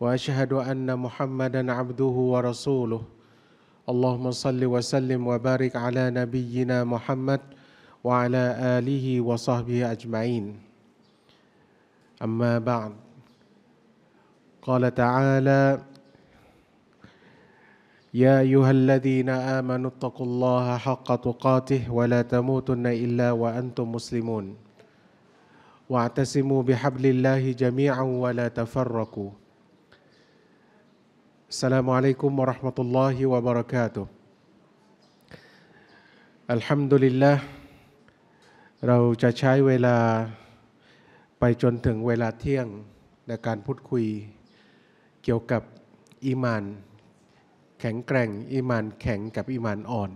واشهد ان محمدا عبده ورسوله اللهم صل وسلم وبارك على نبينا محمد وعلى اله وصحبه اجمعين اما بعد قال تعالى يا ايها الذين امنوا اتقوا الله حق تقاته ولا تموتن الا وانتم مسلمون واعتصموا بحبل الله جميعا ولا تفرقوا السلام عليكم ورحمة الله وبركاته الحمد لله เราจะใช้เวลาไปจนถึงเวลาเที่ยงในการพูดคุย เกี่ยวกับอีมาน แข็งแกร่งอีมานแข็งกับอีมานอ่อน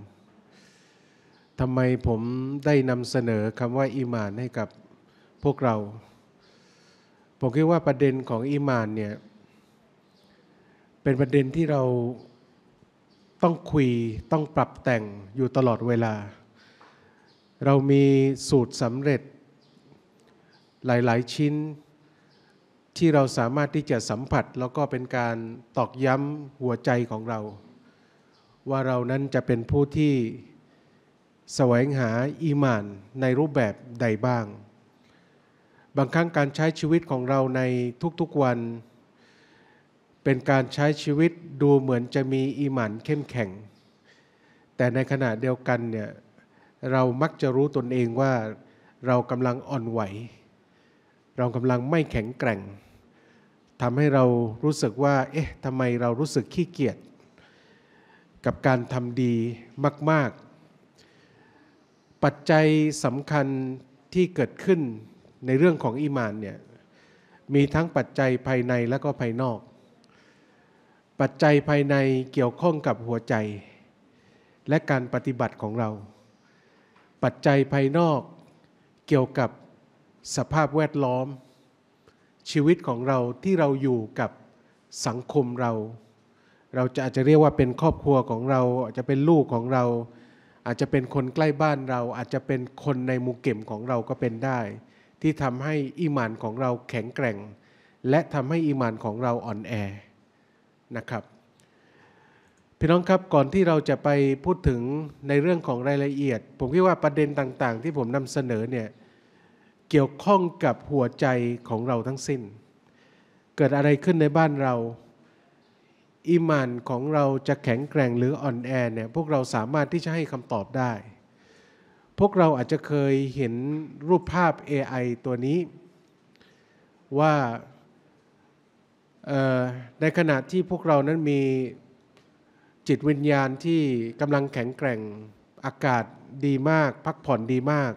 ทำไมผมได้นำเสนอคำว่าอีมานให้กับพวกเราผมคิดว่าประเด็นของอีมานเนี่ยเป็นประเด็นที่เราต้องคุยต้องปรับแต่งอยู่ตลอดเวลา เรามีสูตรสำเร็จ หลายๆ ชิ้น ที่เราสามารถที่จะสัมผัส แล้วก็เป็นการตอกย้ำหัวใจของเรา ว่าเรานั้นจะเป็นผู้ที่แสวงหาอีมานในรูปแบบใดบ้าง บางครั้งการใช้ชีวิตของเราในทุกๆวันเป็นการใช้ชีวิตดูเหมือนจะมีอิหมันเข้มแข็ง แต่ในขณะเดียวกันเนี่ยเรามักจะรู้ตนเองว่า เรากำลังอ่อนไหว เรากำลังไม่แข็งแกร่ง ทำให้เรารู้สึกว่า เอ๊ะทำไมเรารู้สึกขี้เกียจกับการทำดีมาก ๆ ปัจจัยสำคัญที่เกิดขึ้นในเรื่องของอิมานเนี่ยมีทั้งปัจจัยภายในและก็ภายนอกปัจจัยภายในเกี่ยวข้องกับหัวใจ และการปฏิบัติของเรา ปัจจัยภายนอกเกี่ยวกับสภาพแวดล้อมชีวิตของเราที่เราอยู่กับสังคมเรา เราจะอาจจะเรียกว่าเป็นครอบครัวของเรา อาจจะเป็นลูกของเรา อาจจะเป็นคนใกล้บ้านเราอาจจะเป็นคนในมูเก็มของเราก็เป็นได้ ที่ทำให้อิมานของเราแข็งแกร่ง และทำให้อิมานของเราอ่อนแอนะครับพี่น้องครับก่อนที่เราจะไปพูดถึงในเรื่องของรายละเอียด ผมคิดว่าประเด็นต่างๆ ที่ผมนำเสนอเนี่ยเกี่ยวข้องกับหัวใจของเราทั้งสิ้นเกิดอะไรขึ้นในบ้านเราอิมานของเราจะแข็งแกร่งหรืออ่อนแอเนี่ยพวกเราสามารถที่จะให้คำตอบได้ พวกเราอาจจะเคยเห็นรูปภาพ AI ตัวนี้ ว่าในขณะที่พวกเรานั้นมีจิตวิญญาณที่กำลังแข็งแกร่งอากาศดีมาก พักผ่อนดีมาก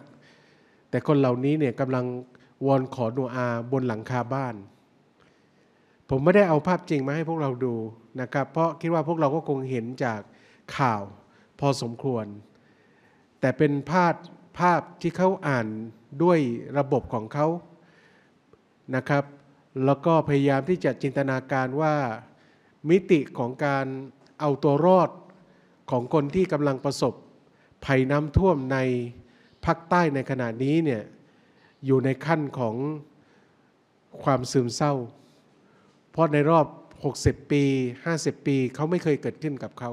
แต่คนเหล่านี้เนี่ยกำลังวอนขอดูอาบนหลังคาบ้าน ผมไม่ได้เอาภาพจริงมาให้พวกเราดูนะครับ เพราะคิดว่าพวกเราก็คงเห็นจากข่าวพอสมควร แต่เป็นภาพภาพที่เขาอ่านด้วยระบบของเขานะครับแล้วก็พยายามที่จะจินตนาการว่ามิติของการเอาตัวรอดของคนที่กำลังประสบ ภัยน้ำท่วมในภาคใต้ในขณะนี้เนี่ยอยู่ในขั้นของความซึมเศร้า เพราะในรอบ 60 ปี50ปีเขาไม่เคยเกิดขึ้นกับเขา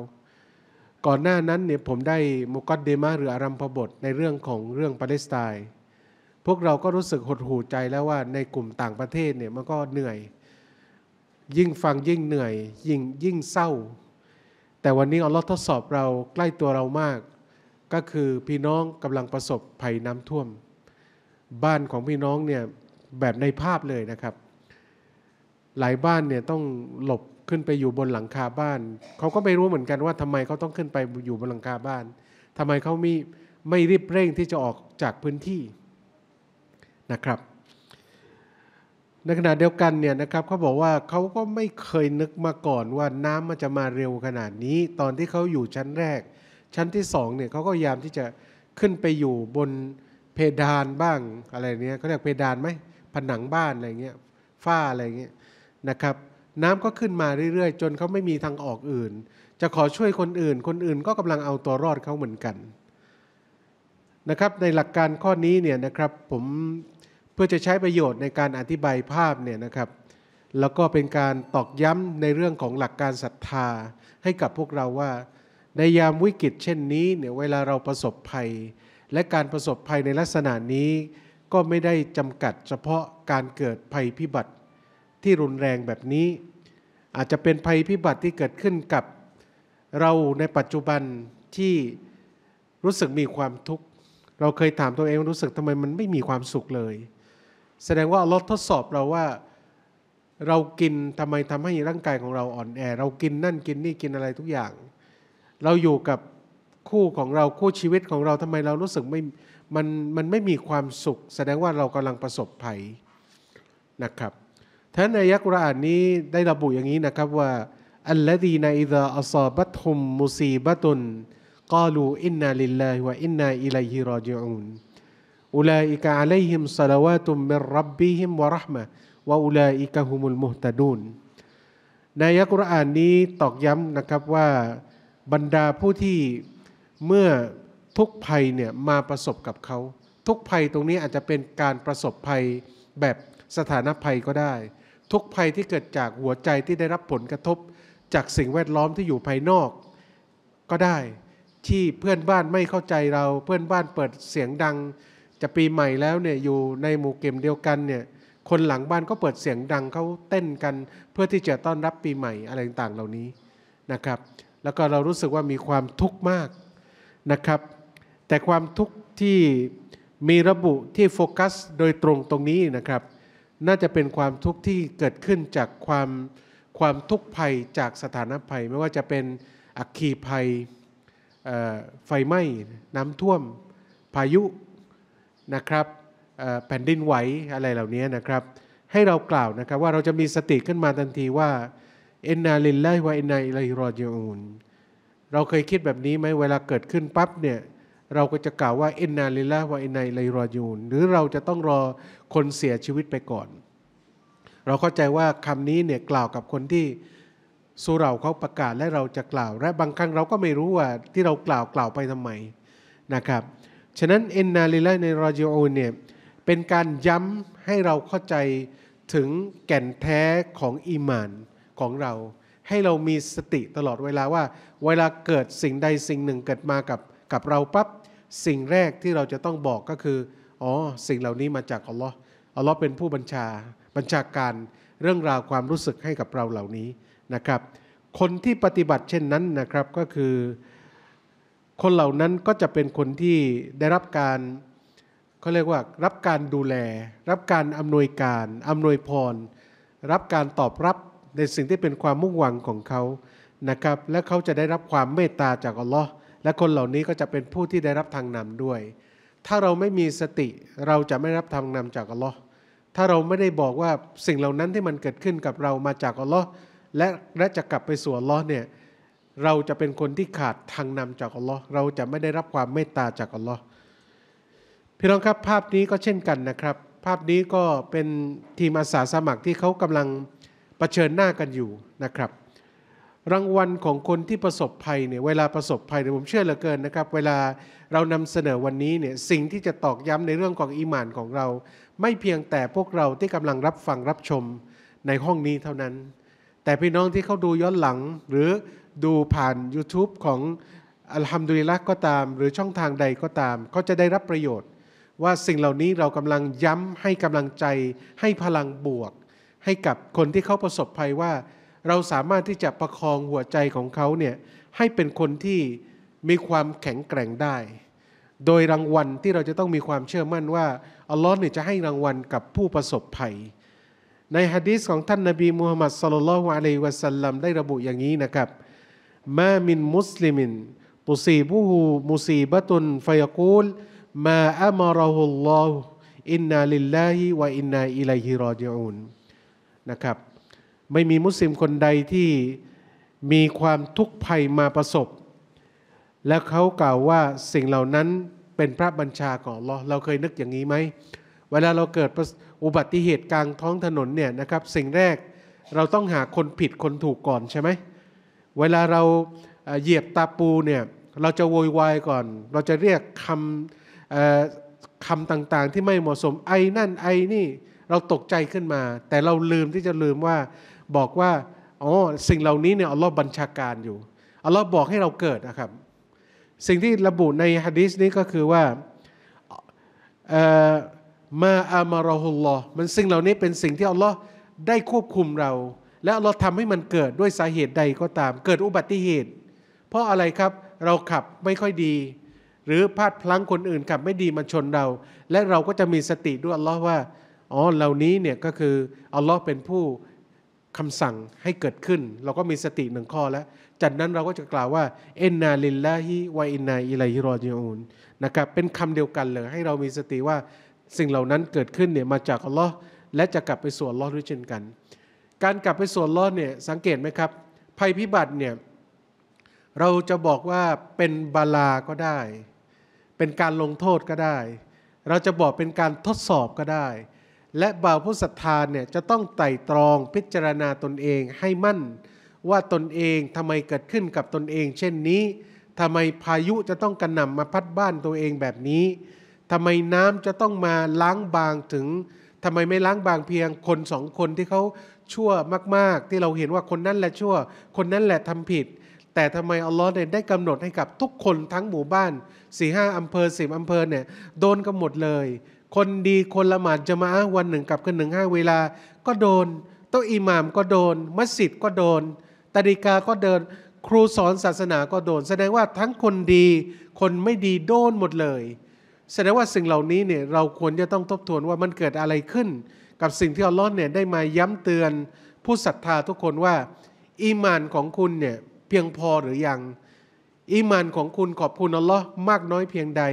ก่อนหน้านั้นเนี่ยผมได้มุกัดเดมาหรืออารัมพบทในเรื่องของเรื่องปาเลสไตน์พวกเราก็รู้สึกหดหู่ใจแล้วว่าในกลุ่มต่างประเทศเนี่ยมันก็เหนื่อย ยิ่งฟังยิ่งเหนื่อย ยิ่งยิ่งเศร้า แต่วันนี้อัลลอฮ์ทดสอบเราใกล้ตัวเรามาก ก็คือพี่น้องกำลังประสบภัยน้ำท่วม บ้านของพี่น้องเนี่ยแบบในภาพเลยนะครับ หลายบ้านเนี่ยต้องหลบขึ้นไปอยู่บนหลังคาบ้าน เขาก็ไม่รู้เหมือนกันว่าทำไมเขาต้องขึ้นไปอยู่บนหลังคาบ้าน ทำไมเขาไม่ไม่รีบเร่งที่จะออกจากพื้นที่นะครับ ในขณะเดียวกันเนี่ยนะครับเขาบอกว่าเขาก็ไม่เคยนึกมาก่อนว่าน้ำมันจะมาเร็วขนาดนี้ตอนที่เขาอยู่ชั้นแรก ชั้นที่สองเนี่ยเขาก็พยายามที่จะขึ้นไปอยู่บนเพดานบ้างอะไรเนี่ยเขาเรียกเพดานไหมผนังบ้านอะไรเงี้ยฝ้าอะไรเงี้ยนะครับน้ำก็ขึ้นมาเรื่อยๆจนเขาไม่มีทางออกอื่น จะขอช่วยคนอื่นคนอื่นก็กำลังเอาตัวรอดเขาเหมือนกันนะครับในหลักการข้อนี้เนี่ยนะครับผมเพื่อจะใช้ประโยชน์ในการอธิบายภาพเนี่ยนะครับ แล้วก็เป็นการตอกย้ำในเรื่องของหลักการศรัทธา ให้กับพวกเราว่า ในยามวิกฤตเช่นนี้เนี่ยเวลาเราประสบภัย และการประสบภัยในลักษณะนี้ ก็ไม่ได้จำกัดเฉพาะการเกิดภัยพิบัติที่รุนแรงแบบนี้ อาจจะเป็นภัยพิบัติที่เกิดขึ้นกับเราในปัจจุบันที่รู้สึกมีความทุกข์ เราเคยถามตัวเองรู้สึกทำไมมันไม่มีความสุขเลยแสดงว่าลดทดสอบเราว่าเรากินทำไมทำให้ร่างกายของเราอ่อนแอ เรากินนั่นกินนี่กินอะไรทุกอย่าง เราอยู่กับคู่ของเราคู่ชีวิตของเราทำไมเรารู้สึกไม่มันมันไม่มีความสุข แสดงว่าเรากำลังประสบภัยนะครับท่านในยักุรอานนี้ได้ระบุอย่างนี้นะครับว่าอัลลดีนอิดะอัซอบัตฮุมมุซีบะตุนกาลูอินนาลิลลาฮิวะอินนาอิลัยฮิรอจิอูนอุลัยกะอะลัยฮิมสลาวาตุมมิรับบิฮิมวะรหมะวะอุลัยกะฮุมุลมุฮตะดูนในอัลกุรอานนี้ตอกย้ำนะครับว่าบรรดาผู้ที่เมื่อทุกภัยเนี่ยมาประสบกับเขาทุกภัยตรงนี้อาจจะเป็นการประสบภัยแบบสถานภัยก็ได้ ทุกภัยที่เกิดจากหัวใจที่ได้รับผลกระทบ จากสิ่งแวดล้อมที่อยู่ภายนอกก็ได้ ที่เพื่อนบ้านไม่เข้าใจเรา เพื่อนบ้านเปิดเสียงดังจะปีใหม่แล้วเนี่ยอยู่ในหมู่เกมเดียวกันเนี่ยคนหลังบ้านก็เปิดเสียงดังเขาเต้นกัน เพื่อที่จะต้อนรับปีใหม่อะไรต่างๆเหล่านี้นะครับ แล้วก็เรารู้สึกว่ามีความทุกข์มากนะครับแต่ความทุกข์ที่มีระบุที่โฟกัสโดยตรงตรงนี้นะครับ น่าจะเป็นความทุกข์ที่เกิดขึ้นจากความความทุกข์ภัยจากสถานภัยไม่ว่าจะเป็นอัคคีภัยไฟไหม้น้ำท่วมพายุนะครับแผ่นดินไหวอะไรเหล่านี้นะครับ ให้เรากล่าวนะครับว่าเราจะมีสติขึ้นมาทันทีว่าเอ็นนาลินไลวาเอ็นนาอิลัยรอยูนเราเคยคิดแบบนี้ไหมเวลาเกิดขึ้นปั๊บเนี่ยเราก็จะกล่าวว่าเอ็นนาลินลวาเอ็นนาอิลัยรอยูน หรือเราจะต้องรอคนเสียชีวิตไปก่อน เราเข้าใจว่าคำนี้เนี่ยกล่าวกับคนที่สุเราเขาประกาศและเราจะกล่าวและบางครั้งเราก็ไม่รู้ว่าที่เรากล่าวกล่าวไปทำไมนะครับฉะนั้นเอ็นนาลิลาในราจิอเนี่ยเป็นการย้ำให้เราเข้าใจถึงแก่นแท้ของอีมานของเรา ให้เรามีสติตลอดเวลาว่า เวลาเกิดสิ่งใดสิ่งหนึ่งเกิดมากับ กับเราปับ๊บสิ่งแรกที่เราจะต้องบอกก็คืออ๋อ สิ่งเหล่านี้มาจากอัลลอฮ์อัลลอฮ์เป็นผู้บัญชา บัญชาการเรื่องราวความรู้สึกให้กับเราเหล่านี้นะครับ คนที่ปฏิบัติเช่นนั้นนะครับก็คือคนเหล่านั้นก็จะเป็นคนที่ได้รับการเขาเรียกว่า รับการดูแล รับการอำนวยการอำนวยพร รับการตอบรับในสิ่งที่เป็นความมุ่งหวังของเขานะครับและเขาจะได้รับความเมตตาจากอัลลอฮ์และคนเหล่านี้ก็จะเป็นผู้ที่ได้รับทางนำด้วย ถ้าเราไม่มีสติเราจะไม่รับทางนำจากอัลลอฮ์ถ้าเราไม่ได้บอกว่าสิ่งเหล่านั้นที่มันเกิดขึ้นกับเรามาจากอัลลอฮ์และและจะกลับไปสู่อัลลอฮ์เนี่ยเราจะเป็นคนที่ขาดทางนำจากอัลลอฮ์เราจะไม่ได้รับความเมตตาจากอัลลอฮ์พี่น้องครับภาพนี้ก็เช่นกันนะครับ ภาพนี้ก็เป็นทีมอาสาสมัครที่เขากำลังเผชิญหน้ากันอยู่นะครับ รางวัลของคนที่ประสบภัยเนี่ยเวลาประสบภัยเนี่ยผมเชื่อเหลือเกินนะครับ เวลาเรานำเสนอวันนี้เนี่ยสิ่งที่จะตอกย้ำในเรื่องของอีหมานของเรา ไม่เพียงแต่พวกเราที่กำลังรับฟังรับชมในห้องนี้เท่านั้น แต่พี่น้องที่เขาดูย้อนหลังหรือดูผ่าน YouTube ของอัลฮัมดุลิละก็ตามหรือช่องทางใดก็ตามเขาจะได้รับประโยชน์ ว่าสิ่งเหล่านี้เรากำลังย้ำให้กำลังใจ ให้พลังบวก ให้กับคนที่เขาประสบภัยว่า เราสามารถที่จะประคองหัวใจของเขาเนี่ยให้เป็นคนที่มีความแข็งแกร่งได้ โดยรางวัลที่เราจะต้องมีความเชื่อมั่นว่าอัลลอฮ์เนี่ยจะให้รางวัลกับผู้ประสบภัย ในฮะดีษของท่านนบีมูฮัมมัดสุลลัลฮุอะลัยวะสัลลัมได้ระบุอย่างนี้นะครับ ما ม ن م มุสลิม ب ه م ุ ي ب บุห ق มุ ما บ م ต ه ا ل ย ه إ ن มาอัมรอ ا إ ลลอฮอิน و าลลฮวะอินาอิลฮิรอนนะครับ ไม่มีมุสลิมคนใดที่ มีความทุกข์ภัยมาประสบ และเขากล่าวว่า สิ่งเหล่านั้น เป็นพระบัญชาของเราเราเคยนึกอย่างนี้ไหมเวลาเราเกิด อุบัติเหตุกลางท้องถนนเนี่ยนะครับสิ่งแรก เราต้องหาคนผิดคนถูกก่อนใช่ไหมเวลาเราเหยียบตาปูเนี่ยเราจะโวยวายก่อน เราจะเรียกคำคำต่างๆ ที่ไม่เหมาะสมไอ้นั่นไอ้นี่เราตกใจขึ้นมา แต่เราลืมที่จะลืมว่าบอกว่าอ๋อสิ่งเหล่านี้เนี่ยอัลลอฮ์บัญชาการอยู่อัลลอฮ์บอกให้เราเกิดนะครับ สิ่งที่ระบุในฮะดีษนี้ก็คือว่ามาอามารอฮุลลอ มันสิ่งเหล่านี้เป็นสิ่งที่อัลลอฮ์ได้ควบคุมเราแล้วเราทำให้มันเกิดด้วยสาเหตุใดก็ตามเกิดอุบัติเหตุ เพราะอะไรครับเราขับไม่ค่อยดี หรือพลาดพลั้งคนอื่นขับไม่ดีมันชนเรา และเราก็จะมีสติด้วยอัลลอฮ์ว่าอ๋อเหล่านี้เนี่ยก็คืออัลลอฮ์เป็นผู้คำสั่งให้เกิดขึ้น เราก็มีสติหนึ่งข้อแล้วจากนั้นเราก็จะกล่าวว่าเอ็นนาลิลลาฮิวอินนาอิลัยฮิรอญอูนนะครับ เป็นคำเดียวกันเลย ให้เรามีสติว่าสิ่งเหล่านั้นเกิดขึ้นเนี่ยมาจากอัลลอฮ์และจะกลับไปสู่อัลลอฮ์ด้วยเช่นกันการกลับไปส่วนลอดเนี่ยสังเกตไหมครับ ภัยพิบัติเนี่ย เราจะบอกว่าเป็นบาลา ก็ได้ เป็นการลงโทษก็ได้ เราจะบอกเป็นการทดสอบก็ได้ และบ่าวผู้ศรัทธาเนี่ยจะต้องไต่ตรองพิจารณาตนเองให้มั่น ว่าตนเองทำไมเกิดขึ้นกับตนเอง เช่นนี้ทำไมพายุจะต้องกระหน่ำมาพัดบ้านตัวเองแบบนี้ทำไมน้ำจะต้องมาล้างบางถึงทำไมไม่ล้างบางเพียงคนสองคนที่เขาชั่วมาก ๆ ที่เราเห็นว่าคนนั้นแหละชั่ว คนนั้นแหละทำผิด แต่ทำไมอัลลอฮ์เนี่ยได้กำหนดให้กับทุกคนทั้งหมู่บ้านสี่ห้าอำเภอสิบอำเภอเนี่ยโดนกันหมดเลย คนดีคนละหมาดจะมาวันหนึ่ง กับกันหนึ่งห้าเวลา ก็โดนโต๊ะอิหมามก็โดนมัสยิดก็โดนตริกาก็เดินครูสอนศาสนา ก็โดน แสดงว่าทั้งคนดี คนไม่ดีโดนหมดเลยแสดงว่าสิ่งเหล่านี้เนี่ยเราควรจะต้องทบทวนว่ามันเกิดอะไรขึ้นกับสิ่งที่อัลลอฮ์เนี่ยได้มาย้ำเตือน ผู้ศรัทธาทุกคนว่า อีมานของคุณเนี่ยเพียงพอหรือยังอีมานของคุณขอบคุณอัลลอฮ์มากน้อยเพียงใด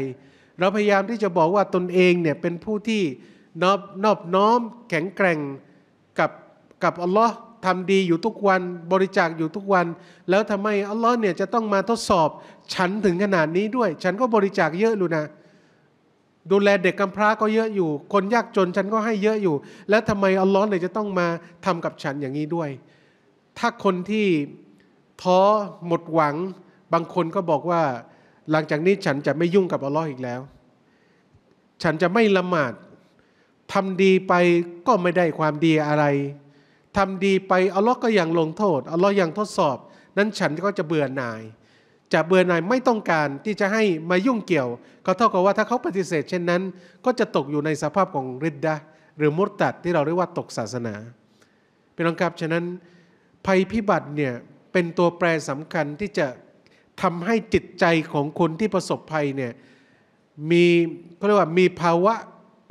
เราพยายามที่จะบอกว่าตนเองเนี่ยเป็นผู้ที่นอบนอบน้อม แข็งแกร่งกับกับอัลลอฮ์ทำดีอยู่ทุกวันบริจาคอยู่ทุกวัน แล้วทำไมอัลลอฮ์เนี่ยจะต้องมาทดสอบฉันถึงขนาดนี้ด้วย ฉันก็บริจาคเยอะลูนะดูแลเด็กกำพร้าก็เยอะอยู่ คนยากจนฉันก็ให้เยอะอยู่ แล้วทำไมอัลลอฮ์เลยจะต้องมาทำกับฉันอย่างนี้ด้วย ถ้าคนที่ท้อหมดหวังบางคนก็บอกว่า หลังจากนี้ฉันจะไม่ยุ่งกับอัลลอฮ์อีกแล้ว ฉันจะไม่ละหมาดทำดีไปก็ไม่ได้ความดีอะไร ทำดีไปอัลลอฮ์ก็ยังลงโทษอัลลอฮ์ยังทดสอบ นั้นฉันก็จะเบื่อหน่ายจะเบื่อหน่ายไม่ต้องการที่จะให้มายุ่งเกี่ยว ก็เท่ากับว่าถ้าเขาปฏิเสธ เช่นนั้น ก็จะตกอยู่ในสภาพของริดดะหรือมุตตัดที่เราเรียกว่าตกศาสนา เป็นองครับฉะนั้นภัยพิบัติเนี่ย เป็นตัวแปรสำคัญที่จะทำให้จิตใจของคนที่ประสบภัยเนี่ยมีเขาเรียกว่ามีภาวะ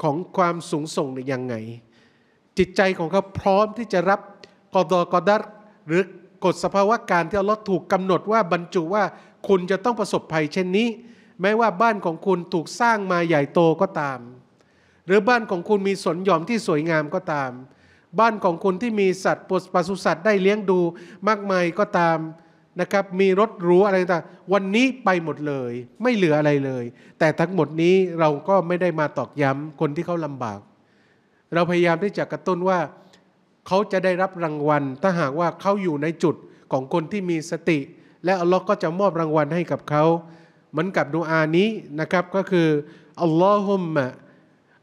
ของความสูงส่งอยังไง จิตใจของเขาพร้อมที่จะรับกอดอกอดัตหรือกฎสภาวะการที่อัลลอฮ์ถูกกำหนดว่าบรรจุว่าคุณจะต้องประสบภัยเช่นนี้ แม้ว่าบ้านของคุณถูกสร้างมาใหญ่โตก็ตาม หรือบ้านของคุณมีสนหย่อมที่สวยงามก็ตาม บ้านของคุณที่มีสัตว์ปศุสัตว์ได้เลี้ยงดูมากมายก็ตามนะครับ มีรถรู้อะไรต่างวันนี้ไปหมดเลย ไม่เหลืออะไรเลย แต่ทั้งหมดนี้เราก็ไม่ได้มาตอกย้ำคนที่เขาลำบาก เราพยายามที่จะกระตุ้นว่าเขาจะได้รับรางวัล ถ้าหากว่าเขาอยู่ในจุดของคนที่มีสติ และอัลลอฮ์ก็จะมอบรางวัลให้กับเขาเหมือนกับดูอานี้นะครับก็คืออัลลอฮุมะ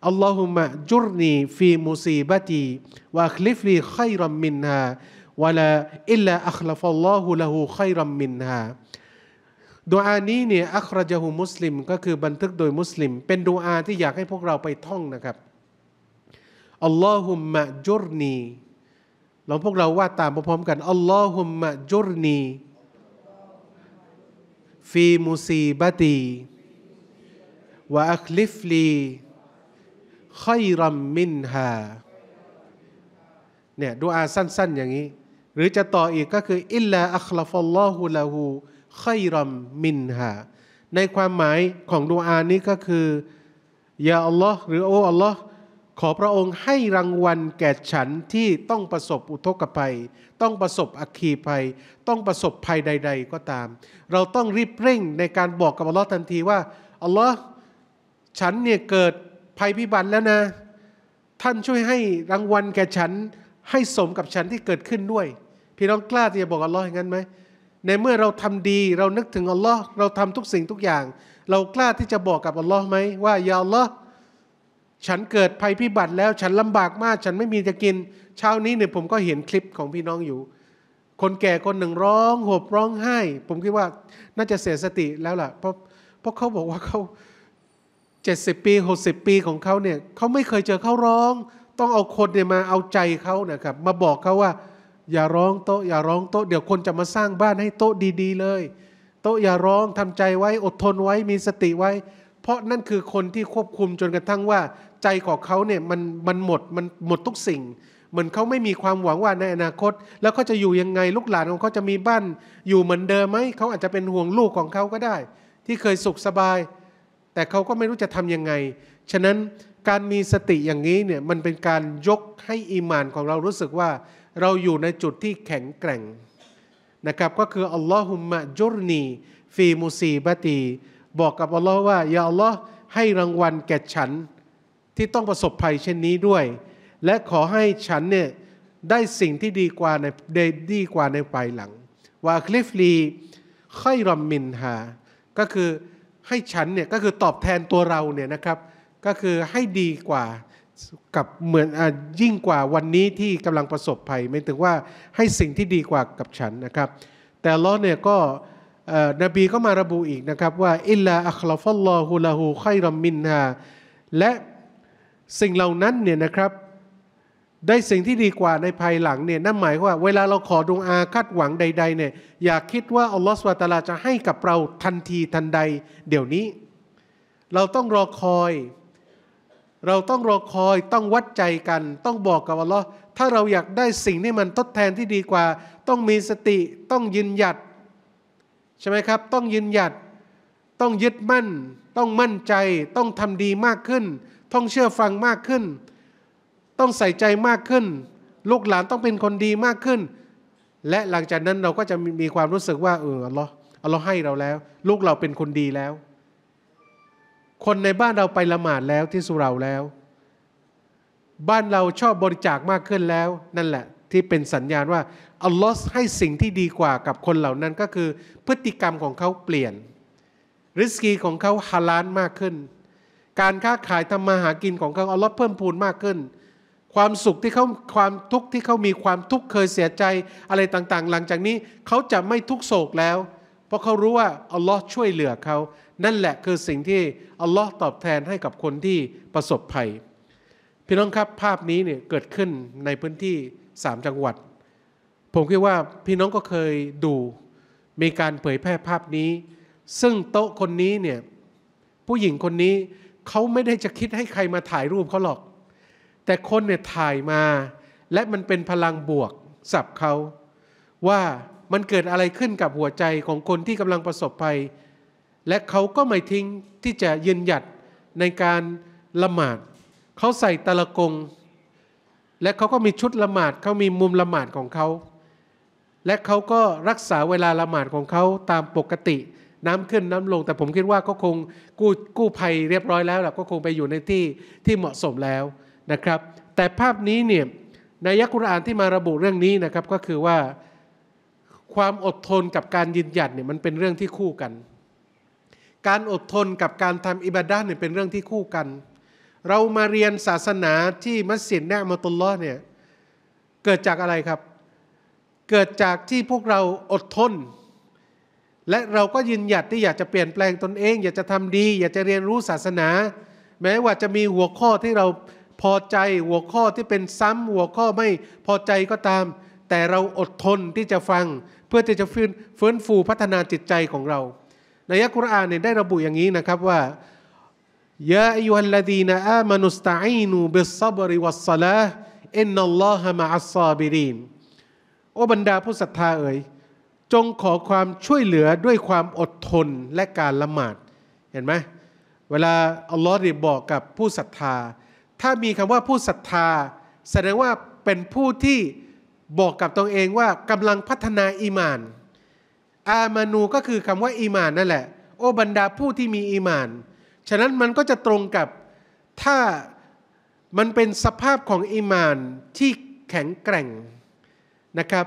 อัลลอฮุมะจุรนีฟีมุซีบะตีวะคลิฟลีไยรัมมินฮาวะลาอิลลาอัคลฟัลลอฮุละหูไยรัมมินฮาดูอานี้เนี่ยอัครจาหูมุสลิมก็คือบันทึกโดยมุสลิม เป็นดูอาที่อยากให้พวกเราไปท่องนะครับอัลลอฮุมะจุรนีเราพวกเราว่าตามพร้อมกันอัลลอฮุมะจุรนีฟีมุซีบัตีวะอัคลิฟลีค่อยรัมมินฮาเนี่ยดูอาสั้นๆอย่างนี้ หรือจะต่ออีกก็คืออิลลาอัคลฟัลลอฮุลาหูค่อยรัมมินฮาในความหมายของดูอานี้ก็คือยาอัลลอฮ์หรือโอ้อัลลอฮ์ขอพระองค์ให้รางวัลแก่ฉันที่ต้องประสบอุทกภัยต้องประสบอัคคีภัย ต้องประสบภัยใด ๆ ก็ตาม เราต้องรีบเร่งในการบอกกับอัลลอฮ์ทันทีว่า อัลลอฮ์ฉันเนี่ยเกิดภัยพิบัติแล้วนะ ท่านช่วยให้รางวัลแก่ฉันให้สมกับฉันที่เกิดขึ้นด้วย พี่น้องกล้าที่จะบอกอัลลอฮ์อย่างนั้นไหม ในเมื่อเราทำดี เรานึกถึงอัลลอฮ์เราทำทุกสิ่งทุกอย่าง เรากล้าที่จะบอกกับอัลลอฮ์ไหมว่ายาอัลลอฮ์ฉันเกิดภัยพิบัติแล้วฉันลำบากมาก ฉันไม่มีจะกิน เช้านี้เนี่ยผมก็เห็นคลิปของพี่น้องอยู่ คนแก่คนหนึ่งร้องโหบร้องไห้ ผมคิดว่าน่าจะเสียสติแล้วล่ะเพราะเพราะเขาบอกว่าเขาเจ็ดสิบปีหกสิบปีของเขาเนี่ยเขาไม่เคยเจอเขาร้อง ต้องเอาคนเนี่ยมาเอาใจเขานะครับ มาบอกเขาว่า อย่าร้องโต๊ะอย่าร้อง โต๊ะเดี๋ยวคนจะมาสร้างบ้านให้โต๊ะดีๆ เลย โต๊ะอย่าร้องทำใจไว้อดทนไว้มีสติไว้เพราะนั่นคือคนที่ควบคุมจนกระทั่งว่า ใจของเขาเนี่ยมันมันหมดมันหมดทุกสิ่งเหมือนเขาไม่มีความหวังว่าในอนาคต แล้วเขาจะอยู่ยังไงลูกหลานของเขาจะมีบ้าน อยู่เหมือนเดิมไหมเขาอาจจะเป็นห่วงลูกของเขาก็ได้ ที่เคยสุขสบาย แต่เขาก็ไม่รู้จะทํำยังไง ฉะนั้นการมีสติอย่างนี้เนี่ยมันเป็นการยกให้อีมานของเรารู้สึกว่าเราอยู่ในจุดที่แข็งแกร่งนะครับก็คืออัลลอฮุมะจุรนีฟีมุซีบตีบอกกับอัลลอฮ์ว่าอย่าอัลลอฮ์ให้รางวัลแก่ฉันที่ต้องประสบภัยเช่นนี้ด้วย และขอให้ฉันเนี่ยได้สิ่งที่ดีกว่าในดดีกว่าในภายหลังว่าคลิฟลีค่อยรอมมินหาก็คือให้ฉันเนี่ยก็คือตอบแทนตัวเราเนี่ยนะครับ ก็คือให้ดีกว่ากับเหมือนอยิ่งกว่าวันนี้ที่กำลังประสบภัย ไม่ถึงว่าให้สิ่งที่ดีกว่ากับฉันนะครับ แต่ล้อเนี่ยก็นบีก็มาระบุอีกนะครับว่าอิลลาอัคลาฟัลลอฮุลาหูไครอมมินฮาและสิ่งเหล่านั้นเนี่ยนะครับได้สิ่งที่ดีกว่าในภายหลังเนี่ยนั่นหมายว่า เวลาเราขอดวงอาคาดหวังใดๆเนี่ยอย่าคิดว่าอัลลอฮฺสวาตาลาจะให้กับเราทันทีทันใดเดี๋ยวนี้ เราต้องรอคอย เราต้องรอคอยต้องวัดใจกัน ต้องบอกกับอัลลอฮ์ถ้าเราอยากได้สิ่งที่มันทดแทนที่ดีกว่า ต้องมีสติต้องยืนหยัดใช่ไหมครับต้องยืนหยัดต้องยึดมั่น ต้องมั่นใจต้องทำดีมากขึ้น ต้องเชื่อฟังมากขึ้น ต้องใส่ใจมากขึ้น ลูกหลานต้องเป็นคนดีมากขึ้น และหลังจากนั้นเราก็จะมีความรู้สึกว่าเอออัลลอฮ์อัลลอฮ์ให้เราแล้วลูกเราเป็นคนดีแล้ว คนในบ้านเราไปละหมาดแล้วที่สุเราแล้ว บ้านเราชอบบริจาคมากขึ้นแล้วนั่นแหละที่เป็นสัญญาณว่าอัลลอฮ์ให้สิ่งที่ดีกว่ากับคนเหล่านั้นก็คือ พฤติกรรมของเขาเปลี่ยนริสกีของเขาฮาลานมากขึ้น การค้าขายทำมาหากินของเขาอัลลอฮ์เพิ่มพูนมากขึ้น ความสุขที่เขาความทุกข์ที่เขามีความทุกข์เคยเสียใจอะไรต่างๆ หลังจากนี้เขาจะไม่ทุกโศกแล้ว เพราะเขารู้ว่าอัลลอฮ์ช่วยเหลือเขานั่นแหละคือสิ่งที่อัลลอฮ์ตอบแทนให้กับคนที่ประสบภัยพี่น้องครับภาพนี้เนี่ยเกิดขึ้นในพื้นที่3จังหวัด ผมคิดว่าพี่น้องก็เคยดู มีการเผยแพร่ภาพนี้ ซึ่งโต๊ะคนนี้เนี่ยผู้หญิงคนนี้เขาไม่ได้จะคิดให้ใครมาถ่ายรูปเขาหรอก แต่คนเนี่ยถ่ายมา และมันเป็นพลังบวกสับเขาว่ามันเกิดอะไรขึ้นกับหัวใจของคนที่กำลังประสบภัย และเขาก็ไม่ทิ้งที่จะยืนหยัดในการละหมาดเขาใส่ตะลกงและเขาก็มีชุดละหมาดเขามีมุมละหมาดของเขา และเขาก็รักษาเวลาละหมาดของเขาตามปกติ น้ำขึ้นน้ำลง แต่ผมคิดว่าก็คงกู้กู้ภัยเรียบร้อยแล้วล่ะก็คงไปอยู่ในที่ที่เหมาะสมแล้วนะครับ แต่ภาพนี้เนี่ยในยักกุรอานที่มาระบุเรื่องนี้นะครับก็คือว่า ความอดทนกับการยืนหยัดเนี่ยมันเป็นเรื่องที่คู่กัน การอดทนกับการทำอิบาดะเนี่ยเป็นเรื่องที่คู่กันเรามาเรียนศาสนาที่มัสยิดแนมตุลลอเนี่ยเกิดจากอะไรครับ เกิดจากที่พวกเราอดทน และเราก็ยืนหยัดที่อยากจะเปลี่ยนแปลงตนเอง อยากจะทำดีอยากจะเรียนรู้ศาสนา แม้ว่าจะมีหัวข้อที่เราพอใจหัวข้อที่เป็นซ้ำหัวข้อไม่พอใจก็ตาม แต่เราอดทนที่จะฟัง เพื่อที่จะฟื้นฟื้นฟูพัฒนาจิตใจของเรา ในยักุรอานเนี่ยได้ระบุอย่างนี้นะครับว่า يا أيها الذين آمنوا استعينوا بالصبر والصلاة إن الله مع الصابرين โอ้บรรดาผู้ศรัทธาเอ๋ยจงขอความช่วยเหลือด้วยความอดทนและการละหมาด เห็นไหม เวลา อัลลอฮ์ได้บอกกับผู้ศรัทธา ถ้ามีคำว่าผู้ศรัทธา แสดงว่าเป็นผู้ที่ บอกกับตัวเองว่ากำลังพัฒนาอีมาน อามานูก็คือคำว่าอีมานนั่นแหละโอ้บรรดาผู้ที่มีอีมานฉะนั้นมันก็จะตรงกับถ้ามันเป็นสภาพของอิมาน ที่แข็งแกร่งนะครับ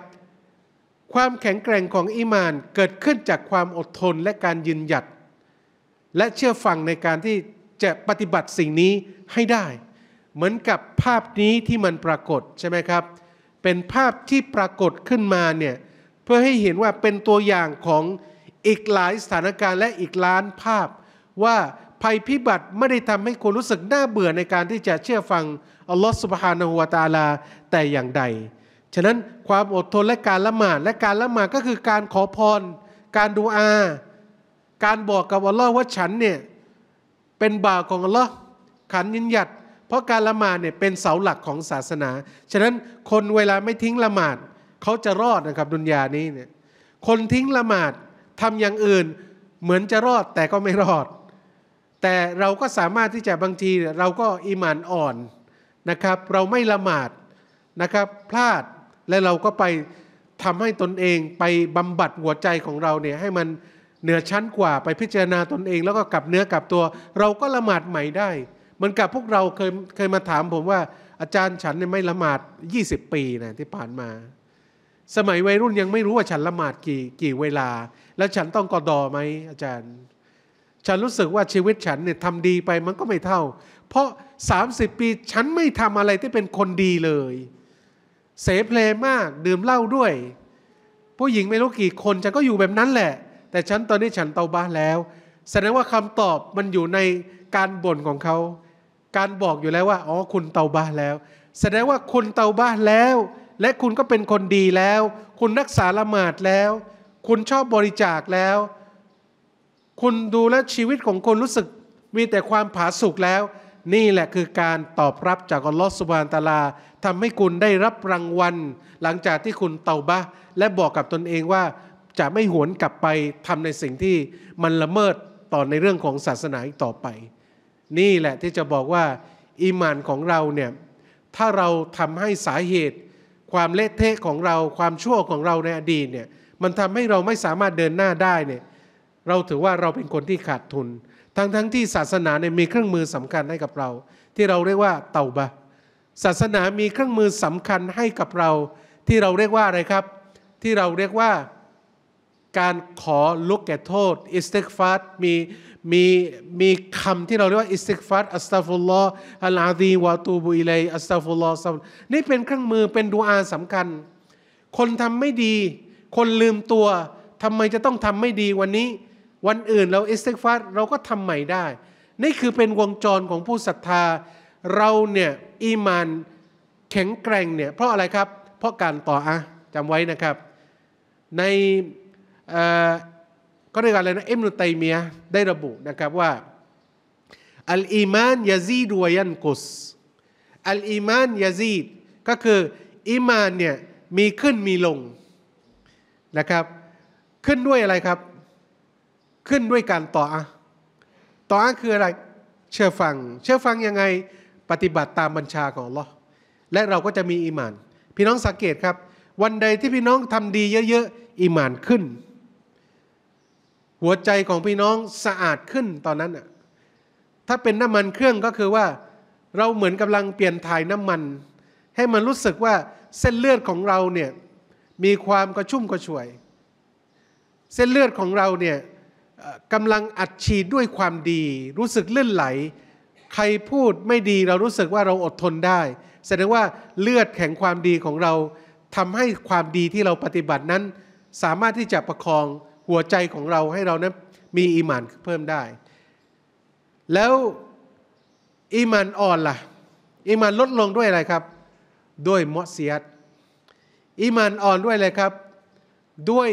ความแข็งแกร่งของอิมาน เกิดขึ้นจากความอดทนและการยืนหยัด และเชื่อฟังในการที่จะปฏิบัติสิ่งนี้ให้ได้ เหมือนกับภาพนี้ที่มันปรากฏใช่ไหมครับเป็นภาพที่ปรากฏขึ้นมาเนี่ยเพื่อให้เห็นว่าเป็นตัวอย่างของอีกหลายสถานการณ์และอีกล้านภาพว่าภัยพิบัติไม่ได้ทำให้คนรู้สึกน่าเบื่อในการที่จะเชื่อฟังอัลลอฮฺสุบฮานาหัวตาลาแต่อย่างใด ฉะนั้นความอดทนและการละหมาดและการละหมาดก็คือการขอพร การดูอา การบอกกับอัลลอฮ์ว่าฉันเนี่ย เป็นบ่าวของอัลลอฮ์ขันยินหยัด เพราะการละหมาดเนี่ยเป็นเสาหลักของศาสนา ฉะนั้นคนเวลาไม่ทิ้งละหมาด เขาจะรอดนะครับดุนยานี้เนี่ย คนทิ้งละหมาดทำอย่างอื่นเหมือนจะรอด แต่ก็ไม่รอดแต่เราก็สามารถที่จะบางทีเราก็อิมานอ่อนนะครับ เราไม่ละหมาดนะครับ พลาดและเราก็ไปทำให้ตนเองไปบำบัดหัวใจของเราเนี่ยให้มันเหนือชั้นกว่า ไปพิจารณาตนเอง แล้วก็กลับเนื้อกลับตัว เราก็ละหมาดใหม่ได้เหมือนกับพวกเราเคยเคยมาถามผมว่า อาจารย์ฉันเนี่ยไม่ละหมาด 20 ปีนะที่ผ่านมา สมัยวัยรุ่นยังไม่รู้ว่าฉันละหมาดกี่กี่เวลา แล้วฉันต้องกอดอไหมอาจารย์ฉันรู้สึกว่าชีวิตฉันเนี่ยทำดีไปมันก็ไม่เท่า เพราะ 30 ปีฉันไม่ทำอะไรที่เป็นคนดีเลย เสเพลมากดื่มเหล้าด้วย ผู้หญิงไม่รู้กี่คนฉันก็อยู่แบบนั้นแหละ แต่ฉันตอนนี้ฉันเตาบ้าแล้ว แสดงว่าคำตอบมันอยู่ในการบ่นของเขาการบอกอยู่แล้วว่า อ๋อคุณเตาบ้าแล้ว แสดงว่าคุณเตาบ้าแล้ว และคุณก็เป็นคนดีแล้ว คุณรักษาละหมาดแล้ว คุณชอบบริจาคแล้วคุณดูแลชีวิตของคุณรู้สึกมีแต่ความผาสุกแล้ว นี่แหละคือการตอบรับจากอัลลอฮฺสุบานตาลาทำให้คุณได้รับรางวัลหลังจากที่คุณเตาบะและบอกกับตนเองว่าจะไม่หวนกลับไปทำในสิ่งที่มันละเมิดต่อในเรื่องของศาสนาอีกต่อไป นี่แหละที่จะบอกว่าอีมานของเราเนี่ยถ้าเราทำให้สาเหตุ ความเละเทะของเราความชั่วของเราในอดีตเนี่ยมันทำให้เราไม่สามารถเดินหน้าได้เนี่ยเราถือว่าเราเป็นคนที่ขาดทุน ทั้งทั้งที่ศาสนาเนี่ยมีเครื่องมือสำคัญให้กับเรา ที่เราเรียกว่าเตาบะ ศาสนามีเครื่องมือสำคัญให้กับเราที่เราเรียกว่าอะไรครับ ที่เราเรียกว่า การขอลุกแก่โทษอิสติกฟาตมีมีมีคำที่เราเรียกว่าอิสติกฟาตอัสตัฟุลลอฮ์อัลอาดีวาตูบุอิเลอัสตัฟุลลอฮ์นี่เป็นเครื่องมือเป็นดูอาสำคัญ คนทำไม่ดี คนลืมตัวทำไมจะต้องทำไม่ดีวันนี้วันอื่นเราอิสติกฟารเราก็ทำใหม่ได้ นี่คือเป็นวงจรของผู้ศรัทธา เราเนี่ยอีมานแข็งแกร่งเนี่ยเพราะอะไรครับ เพราะการต่ออะจำไว้นะครับ ในก็เรียกอะไรนะเอ็มนุตัยเมียได้ระบุนะครับว่าอัลอีมานยาซีดวยันกุสอัลอีมานยาซีดก็คืออีมานเนี่ยมีขึ้นมีลงนะครับ ขึ้นด้วยอะไรครับขึ้นด้วยการต่ออะต่ออะคืออะไร เชื่อฟัง เชื่อฟังยังไง ปฏิบัติตามบัญชาของลอและเราก็จะมีอ ي มาน พี่น้องสังเกตครับ วันใดที่พี่น้องทำดีเยอะๆอิมานขึ้น หัวใจของพี่น้องสะอาดขึ้นตอนนั้นอ่ะถ้าเป็นน้ำมันเครื่องก็คือว่า เราเหมือนกำลังเปลี่ยนถ่ายน้ำมัน ให้มันรู้สึกว่าเส้นเลือดของเราเนี่ยมีความกระชุ่มกระชวย เส้นเลือดของเราเนี่ยกำลังอัดฉีดด้วยความดีรู้สึกลื่นไหล ใครพูดไม่ดีเรารู้สึกว่าเราอดทนได้แสดงว่าเลือดแข็งความดีของเราทำให้ความดีที่เราปฏิบัตินั้น สามารถที่จะประคองหัวใจของเราให้เรานั้นมีอีหมานเพิ่มได้แล้วอีมานอ่อนล่ะอีมานลดลงด้วยอะไรครับ ด้วยมอเสียตอีมาน อ่อนด้วยอะไรครับด้วย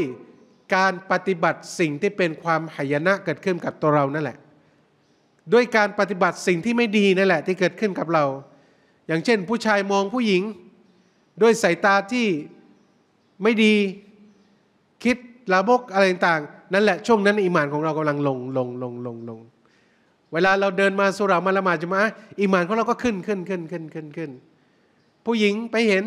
การปฏิบัติสิ่งที่เป็นความหายนะเกิดขึ้นกับตัวเรานั่นแหละ ด้วยการปฏิบัติสิ่งที่ไม่ดีนั่นแหละ ที่เกิดขึ้นกับเรา อย่างเช่นผู้ชายมองผู้หญิงด้วยสายตาที่ไม่ดีคิดลาบกอะไรต่างนั่นแหละช่วงนั้นอิมานของเรากำลังลงลงลงลงลงเวลาเราเดินมาสุรามาละหมาดจะมาอิมานของเราก็ขึ้นขึ้นขึ้นขึ้นขึ้นขึ้น ผู้หญิงไปเห็น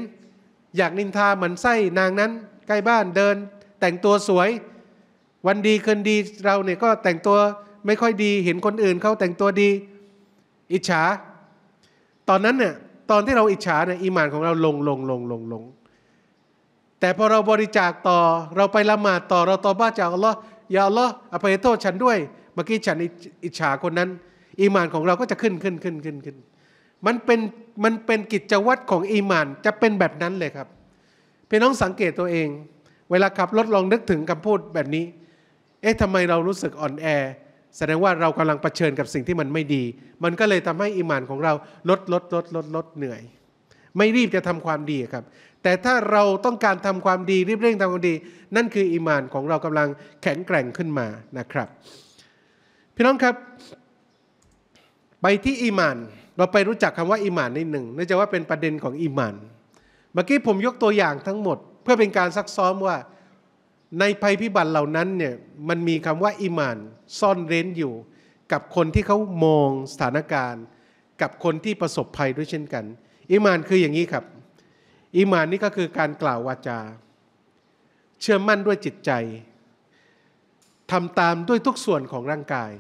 อยากนินทาเหมือนไส้นางนั้นใกล้บ้านเดินแต่งตัวสวยวันดีคืนดีเราเนี่ยก็แต่งตัวไม่ค่อยดีเห็นคนอื่นเขาแต่งตัวดี อิจฉา ตอนนั้นเนี่ยตอนที่เราอิจฉาเนี่ยอิมานของเราลงลงลงลงลงแต่พอเราบริจาคต่อเราไปละหมาดต่อเราตอบ้าจากอัลลอฮ์อย่าอัลลอฮ์อภัยโทษฉันด้วย เมื่อกี้ฉันอิจฉาคนนั้นอิมานของเราก็จะขึ้นขึ้นขึ้นขึ้นขึ้น มันเป็นมันเป็นกิจวัตรของอิมานจะเป็นแบบนั้นเลยครับพี่น้องสังเกตตัวเองเวลาขับรถลองนึกถึงคำพูดแบบนี้ เอ๊ะทำไมเรารู้สึกอ่อนแอ แสดงว่าเรากำลังเผชิญกับสิ่งที่มันไม่ดี มันก็เลยทำให้อิมานของเราลดลดลดลดลดเหนื่อย ไม่รีบจะทำความดีครับ แต่ถ้าเราต้องการทำความดีรีบเร่งทำความดี นั่นคืออิมานของเรากำลังแข็งแกร่งขึ้นมานะครับ พี่น้องครับไปที่อิมานเราไปรู้จักคำว่าอิมานนิดหนึ่งเนื่องจากว่าเป็นประเด็นของอิมานเมื่อกี้ผมยกตัวอย่างทั้งหมดเพื่อเป็นการซักซ้อมว่าในภัยพิบัติเหล่านั้นเนี่ยมันมีคำว่าอิมาน ซ่อนเร้นอยู่ กับคนที่เขามองสถานการณ์ กับคนที่ประสบภัยด้วยเช่นกันอิมานคืออย่างนี้ครับอิมานนี่ก็คือการกล่าววาจา เชื่อมั่นด้วยจิตใจทำตามด้วยทุกส่วนของร่างกาย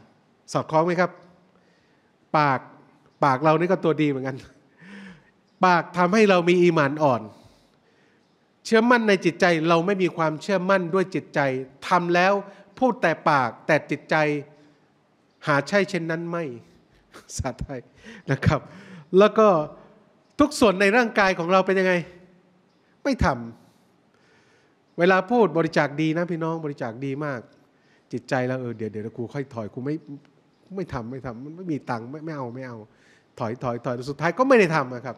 สอดคล้องไหมครับปากปากเรานี่ก็ตัวดีเหมือนกันปากทำให้เรามีอิมานอ่อนเชื่อมั่นในจิตใจเราไม่มีความเชื่อมั่นด้วยจิตใจทำแล้วพูดแต่ปากแต่จิตใจหาใช่เช่นนั้นไม่สาไทยนะครับ แล้วก็ทุกส่วนในร่างกายของเราเป็นยังไง ไม่ทำเวลาพูดบริจาคดีนะพี่น้องบริจาคดีมาก จิตใจ เราเออเดี๋ยวเดี๋ยวครูค่อยถอยครูไม่ ไม่ทำไม่ทำมันไม่มีตังค์ไม่ไม่เอาไม่เอา ถอยถอยถอยสุดท้ายก็ไม่ได้ทำนะครับ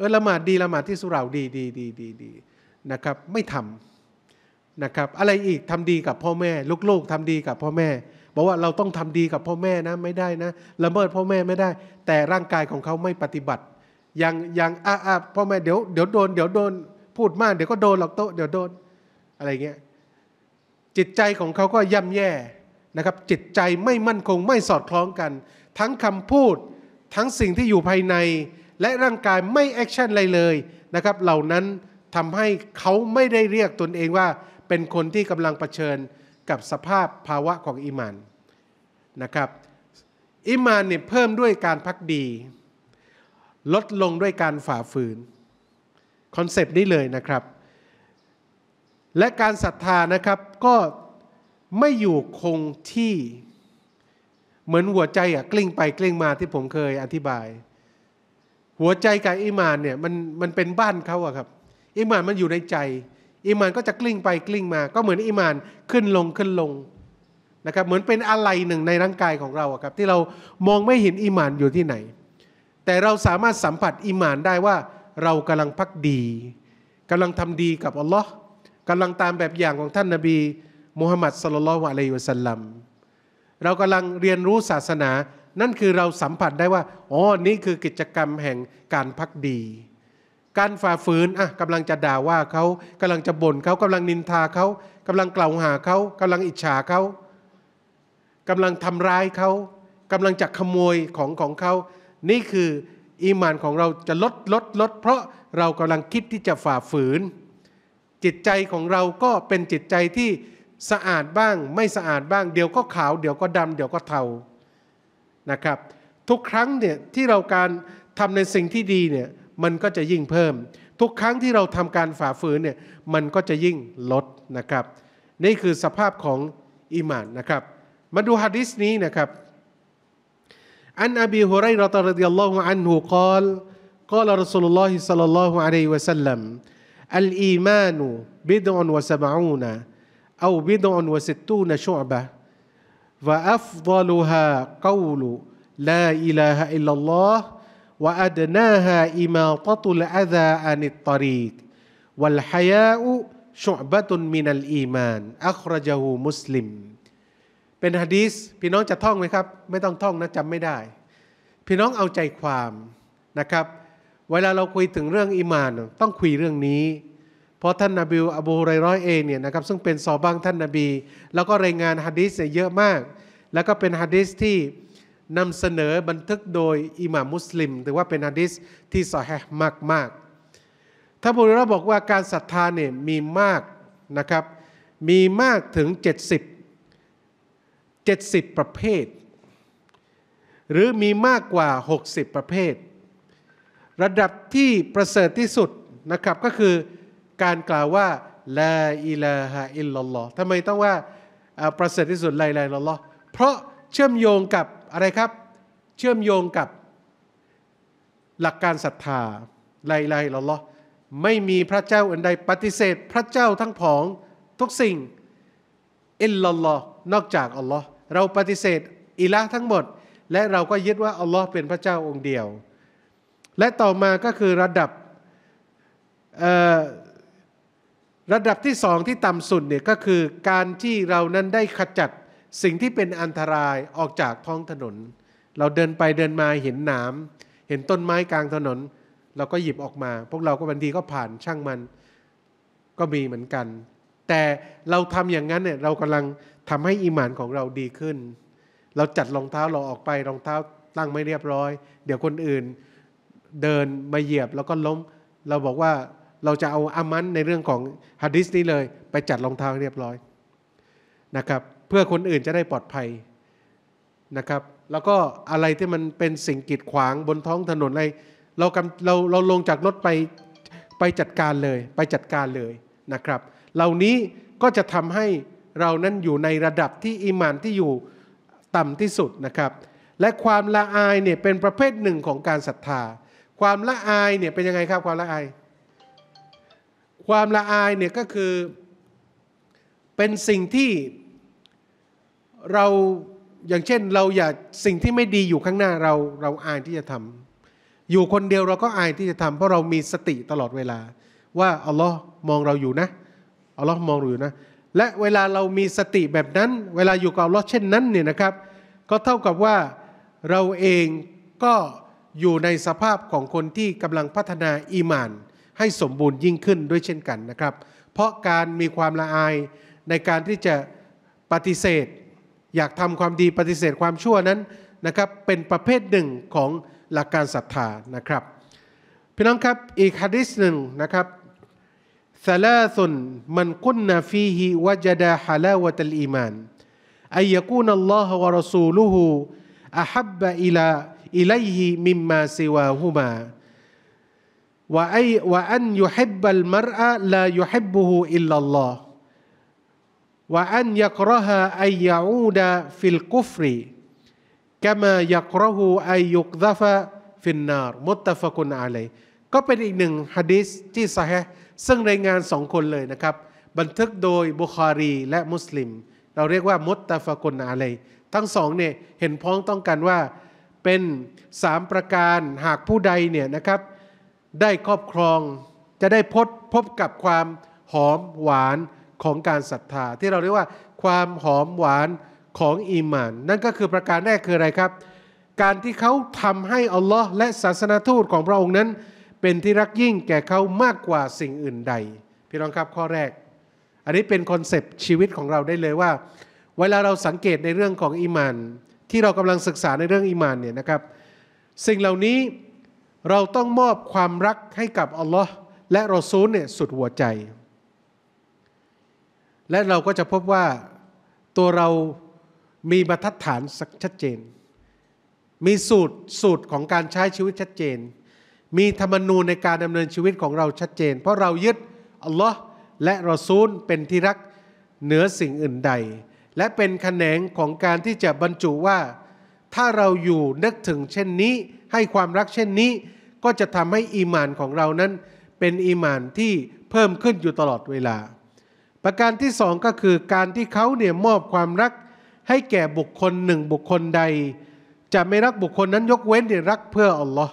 เออละหมาดดีละหมาดที่สุราดีดีดีดีดีนะครับ ไม่ทำนะครับอะไรอีกทำดีกับพ่อแม่ลูกๆทำดีกับพ่อแม่ บอกว่าเราต้องทำดีกับพ่อแม่นะไม่ได้นะละเมิดพ่อแม่ไม่ได้ แต่ร่างกายของเขาไม่ปฏิบัติอย่างอย่างอาอาพ่อแม่เดี๋ยวเดี๋ยวโดน เดี๋ยวโดนพูดมาก เดี๋ยวก็โดนหลอกโตเดี๋ยวโดนอะไรเงี้ย จิตใจของเขาก็ย่ำแย่นะครับ จิตใจไม่มั่นคง ไม่สอดคล้องกัน ทั้งคำพูดทั้งสิ่งที่อยู่ภายในและร่างกายไม่แอคชั่นอะไรเลยนะครับ เหล่านั้นทำให้เขาไม่ได้เรียกตนเองว่าเป็นคนที่กำลังเผชิญกับสภาพภาวะของอิมานนะครับอิมานเนี่ยเพิ่มด้วยการพักดี ลดลงด้วยการฝ่าฝืน คอนเซปต์นี้เลยนะครับ และการศรัทธานะครับ ก็ไม่อยู่คงที่เหมือนหัวใจอะกลิ้งไปกลิ้งมาที่ผมเคยอธิบายหัวใจกับอิมานเนี่ยมันมันเป็นบ้านเขาอะครับอิมานมันอยู่ในใจอิมานก็จะกลิ้งไปกลิ้งมา ก็เหมือนอิมานขึ้นลงขึ้นลงนะครับเหมือนเป็นอะไรหนึ่งในร่างกายของเราอะครับที่เรามองไม่เห็นอิมานอยู่ที่ไหน แต่เราสามารถสัมผัสอิมานได้ว่า เรากำลังพักดี กำลังทำดีกับอัลลอฮ์กำลังตามแบบอย่างของท่านนาบีมุฮัมมัดสลลัลวะอะลัยวะสัลลัมเรากำลังเรียนรู้ศาสนานั่นคือเราสัมผัสได้ว่าอ๋อ นี่คือกิจกรรมแห่งการพักดี การฝ่าฝืนอ่ะกำลังจะด่าว่าเขากำลังจะบ่นเขากำลังนินทาเขากำลังกล่าวหาเขากำลังอิจฉาเขากำลังทำร้ายเขากำลังจะขโมยของของเขานี่คืออีมานของเราจะลดลดลดเพราะเรากำลังคิดที่จะฝ่าฝืน จิตใจของเราก็เป็นจิตใจที่สะอาดบ้าง ไม่สะอาดบ้างเดี๋ยวก็ขาวเดี๋ยวก็ดำเดี๋ยวก็เทานะครับทุกครั้งเนี่ยที่เราการทำในสิ่งที่ดีเนี่ยมันก็จะยิ่งเพิ่ม ทุกครั้งที่เราทำการฝ่าฝืนเนี่ยมันก็จะยิ่งลดนะครับนี่คือสภาพของอิมานนะครับมาดูฮะดิษนี้นะครับอันอบีฮุไรรอตรดิยัลลอฮุอันฮุกล่าวล ا ัลล و ل ا ัล ه ص ม ى ا ل อิมานุบิดอ ا ل إ ي ะ ا อูนะอ س บิดอ أو بدع ตูนะชูอ ب ة وأفضلها قول لا إله إلا الله وأدناها إماطة الأذى عن الطريق والحياء شعبة من الإيمان أخرجه مسلم เป็นฮะดีสพี่น้องจะท่องไหมครับ ไม่ต้องท่องนะจำไม่ได้ พี่น้องเอาใจความนะครับ เวลาเราคุยถึงเรื่องอิมานต้องคุยเรื่องนี้เพราะท่านนาบีอบูไรร้อยเองเนี่ยนะครับซึ่งเป็นซอบ้างท่านนาบี แล้วก็รายงานฮะดิษเยอะมาก แล้วก็เป็นฮะดิษที่นำเสนอบันทึกโดยอิหม่ามุสลิมถือว่าเป็นฮะดิษที่สอแฮมากมากท่านบุรีรบอกว่าการศรัทธาเนี่ยมีมากนะครับมีมากถึง 70 70 ประเภท หรือมีมากกว่า 60 ประเภท ระดับที่ประเสริฐที่สุดนะครับก็คือการกล่าวว่าลาอิลาฮะอิลลัลลอฮ์ทำไมต้องว่าประเสริฐที่สุดลาอิลาฮะอิลลอฮ์เพราะเชื่อมโยงกับอะไรครับ เชื่อมโยงกับหลักการศรัทธาลาอิลาฮะอิลลัลลอฮ์ไม่มีพระเจ้า อันใดปฏิเสธพระเจ้าทั้งผองทุกสิ่งอิลลัลลอฮ์นอกจากอัลลอฮ์เราปฏิเสธอิละทั้งหมด และเราก็ยึดว่าอัลลอฮ์เป็นพระเจ้าองค์เดียว และต่อมาก็คือระดับระดับที่สองที่ต่ำสุดเนี่ยก็คือการที่เรานั้นได้ขจัดสิ่งที่เป็นอันตรายออกจากท้องถนน เราเดินไปเดินมาเห็นหนามเห็นต้นไม้กลางถนน เราก็หยิบออกมา พวกเราก็บางทีก็ผ่านช่างมันก็มีเหมือนกัน แต่เราทำอย่างนั้นเนี่ยเรากำลังทำให้อิหมานของเราดีขึ้น เราจัดรองเท้าเราออกไปรองเท้าตั้งไม่เรียบร้อย เดี๋ยวคนอื่น เดินมาเหยียบแล้วก็ล้ม เราบอกว่าเราจะเอาอามันในเรื่องของฮะดิษนี้เลย ไปจัดรองเท้าเรียบร้อยนะครับเพื่อคนอื่นจะได้ปลอดภัยนะครับแล้วก็อะไรที่มันเป็นสิ่งกีดขวางบนท้องถนนอะไรเรากำเราเราลงจากรถไปไปจัดการเลย ไปจัดการเลยนะครับ เหล่านี้ก็จะทำให้เรานั้นอยู่ในระดับที่อีมานที่อยู่ต่ำที่สุดนะครับและความละอายเนี่ยเป็นประเภทหนึ่งของการศรัทธา ความละอายเนี่ยเป็นยังไงครับความละอายความละอายเนี่ยก็คือเป็นสิ่งที่เราอย่างเช่นเราอยากสิ่งที่ไม่ดีอยู่ข้างหน้าเราเราอายที่จะทำ อยู่คนเดียวเราก็อายที่จะทำเพราะเรามีสติตลอดเวลาว่าอัลลอฮ์มองเราอยู่นะอัลลอฮ์มองเราอยู่นะ และเวลาเรามีสติแบบนั้น เวลาอยู่กับอัลลอฮ์เช่นนั้นเนี่ยนะครับ ก็เท่ากับว่าเราเองก็อยู่ในสภาพของคนที่กำลังพัฒนาอีมานให้สมบูรณ์ยิ่งขึ้นด้วยเช่นกันนะครับ เพราะการมีความละอายในการที่จะปฏิเสธ อยากทำความดีปฏิเสธความชั่วนั้นนะครับเป็นประเภทหนึ่งของหลักการศรัทธานะครับพี่น้องครับอีกฮะดิษหนึ่งนะครับซาลาสุน มันกุนนฟีฮิวจดาฮาลาวะตัลอีมานอัยกูนัลลอฮวะรอซูลูฮูอัฮบบะอิลาอิลัยฮิมิมมาซิวาฮูมาว่าไอว่าอันยุฮิบัลมรอะลายุฮิบุฮูอิลลัลลอฮ์ว่าอันยักรฮะไอยาอูดะฟิลกุฟรีกามายักรหูไอยุกดะฟะฟินนารมุตตะฟะกุนอะไลก็เป็นอีกหนึ่งฮะดิษที่ซะฮ์ซึ่งรายงานสองคนเลยนะครับ บันทึกโดยบุคารี และมุสลิม เราเรียกว่ามุตตะฟะกุนอะเลทั้งสองเนี่ยเห็นพ้องต้องกันว่าเป็นสามประการหากผู้ใดเนี่ยนะครับได้ครอบครองจะได้พบพบกับความหอมหวานของการศรัทธา ที่เราเรียกว่าความหอมหวานของอีมานนั่นก็คือประการแรกคืออะไรครับ การที่เขาทำให้อัลลอฮ์และศาสนาทูตของพระองค์นั้น เป็นที่รักยิ่งแก่เขามากกว่าสิ่งอื่นใด พี่น้องครับข้อแรก อันนี้เป็นคอนเซปต์ชีวิตของเราได้เลยว่าเวลาเราสังเกตในเรื่องของอิมานที่เรากำลังศึกษาในเรื่องอิมานเนี่ยนะครับ สิ่งเหล่านี้เราต้องมอบความรักให้กับอัลลอฮ์และรอซูลเนี่ยสุดหัวใจ และเราก็จะพบว่าตัวเรามีบรรทัดฐานชัดเจน มีสูตรสูตรของการใช้ชีวิตชัดเจน มีธรรมนูญในการดำเนินชีวิตของเราชัดเจน เพราะเรายึดอัลลอฮ์และรอซูลเป็นที่รักเหนือสิ่งอื่นใด และเป็นขแขนงของการที่จะบรรจุว่าถ้าเราอยู่นึกถึงเช่นนี้ให้ความรักเช่นนี้ก็จะทำให้อิมานของเรานั้น เป็นอิมานที่เพิ่มขึ้นอยู่ตลอดเวลา ประการที่สองก็คือ การที่เขาเนี่ยมอบความรักให้แก่บุคคลหนึ่งบุคคลใด จะไม่รักบุคคลนั้นยกเว้นเนี่ยรักเพื่ออัลลอฮ์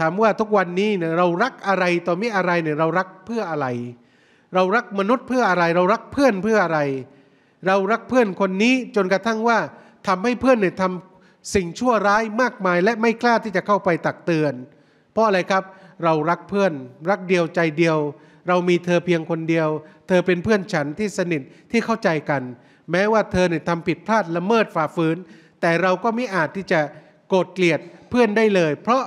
ถามว่าทุกวันนี้เนี่ยเรารักอะไรต่อมิอะไรเนี่ยเรารักเพื่ออะไร เรารักมนุษย์เพื่ออะไรเรารักเพื่อนเพื่ออะไร เรารักเพื่อนคนนี้จนกระทั่งว่าทำให้เพื่อนเนี่ยทำสิ่งชั่วร้ายมากมายและไม่กล้าที่จะเข้าไปตักเตือน เพราะอะไรครับเรารักเพื่อนรักเดียวใจเดียว เรามีเธอเพียงคนเดียว เธอเป็นเพื่อนฉันที่สนิทที่เข้าใจกัน แม้ว่าเธอเนี่ยทำผิดพลาดละเมิดฝ่าฝืนแต่เราก็ไม่อาจที่จะโกรธเกลียดเพื่อนได้เลย เพราะ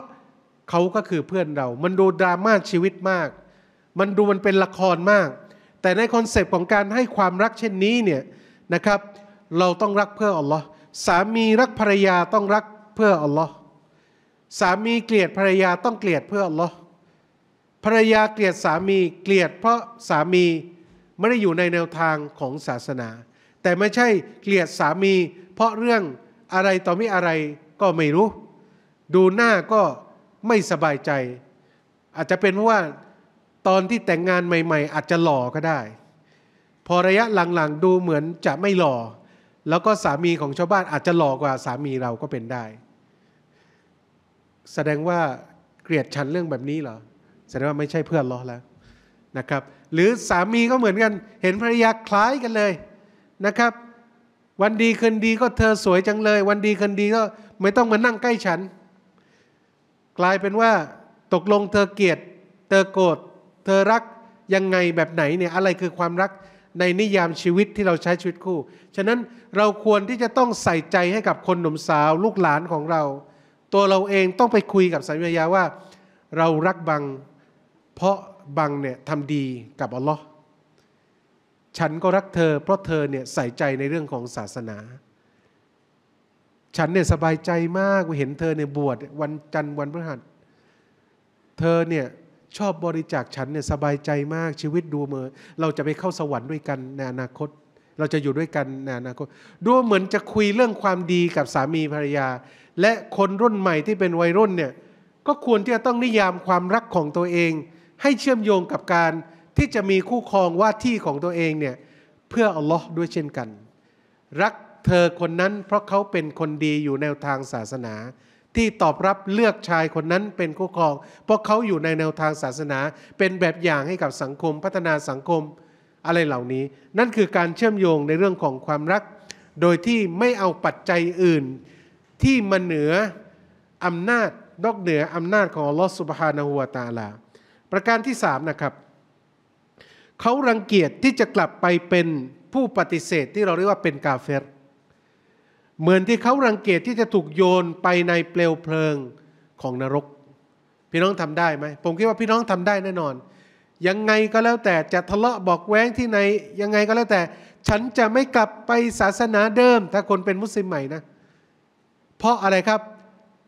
เขาก็คือเพื่อนเรามันดูดราม่าชีวิตมาก มันดูมันเป็นละครมากแต่ในคอนเซปต์ของการให้ความรักเช่นนี้เนี่ยนะครับเราต้องรักเพื่ออัลลอฮ์สามีรักภรรยาต้องรักเพื่ออัลลอฮ์สามีเกลียดภรรยาต้องเกลียดเพื่ออัลลอฮ์ภรรยาเกลียดสามีเกลียดเพราะสามีไม่ได้อยู่ในแนวทางของศาสนา แต่ไม่ใช่เกลียดสามี เพราะเรื่องอะไรต่อมิอะไรก็ไม่รู้ ดูหน้าก็ไม่สบายใจ อาจจะเป็นเพราะว่าตอนที่แต่งงานใหม่ ๆ อาจจะหล่อก็ได้ พอระยะหลังๆ ดูเหมือนจะไม่หล่อแล้วก็สามีของชาวบ้านอาจจะหลอกกว่าสามีเราก็เป็นได้ แสดงว่าเกลียดชันเรื่องแบบนี้เหรอแสดงว่าไม่ใช่เพื่อนล้อแล้วนะครับ หรือสามีก็เหมือนกัน เห็นภรรยาคล้ายกันเลยนะครับ วันดีคืนดีก็เธอสวยจังเลย วันดีคืนดีก็ไม่ต้องมานั่งใกล้ฉัน กลายเป็นว่า ตกลงเธอเกลียด เธอโกรธเธอรักยังไงแบบไหนเนี่ยอะไรคือความรักในนิยามชีวิตที่เราใช้ชีวิตคู่ ฉะนั้นเราควรที่จะต้องใส่ใจให้กับคนหนุ่มสาวลูกหลานของเรา ตัวเราเองต้องไปคุยกับสามีภรรยาว่า เรารักบังเพราะบังเนี่ยทำดีกับอัลลอฮ์ฉันก็รักเธอ เพราะเธอเนี่ยใส่ใจในเรื่องของศาสนา ฉันเนี่ยสบายใจมากเห็นเธอเนี่ยบวชวันจันทร์วันพฤหัสเธอเนี่ยชอบบริจาคฉันเนี่ยสบายใจมากชีวิตดูเมือเราจะไปเข้าสวรรค์ด้วยกันในอนาคต เราจะอยู่ด้วยกันในอนาคตดูเหมือนจะคุยเรื่องความดีกับสามีภรรยา และคนรุ่นใหม่ที่เป็นวัยรุ่นเนี่ยก็ควรที่จะต้องนิยามความรักของตัวเอง ให้เชื่อมโยงกับการที่จะมีคู่ครองว่าที่ของตัวเองเนี่ยเพื่ออัลลอฮ์ด้วยเช่นกัน รักเธอคนนั้นเพราะเขาเป็นคนดีอยู่แนวทางศาสนาที่ตอบรับเลือกชายคนนั้นเป็นคู่ครอง เพราะเขาอยู่ในแนวทางศาสนา เป็นแบบอย่างให้กับสังคม พัฒนาสังคมอะไรเหล่านี้นั่นคือการเชื่อมโยงในเรื่องของความรัก โดยที่ไม่เอาปัจจัยอื่นที่มาเหนืออำนาจนอกเหนืออำนาจของอัลลอฮฺสุบฮานาหัวตาลาประการที่สามนะครับ เขารังเกียจที่จะกลับไปเป็นผู้ปฏิเสธที่เราเรียกว่าเป็นกาเฟรเหมือนที่เขารังเกียจที่จะถูกโยนไปในเปลวเพลิงของนรก พี่น้องทำได้ไหมผมคิดว่าพี่น้องทำได้แน่นอน ยังไงก็แล้วแต่จะทะเลาะบอกแว้งที่ไหน ยังไงก็แล้วแต่ ฉันจะไม่กลับไปศาสนาเดิม ถ้าคนเป็นมุสลิมใหม่นะเพราะอะไรครับ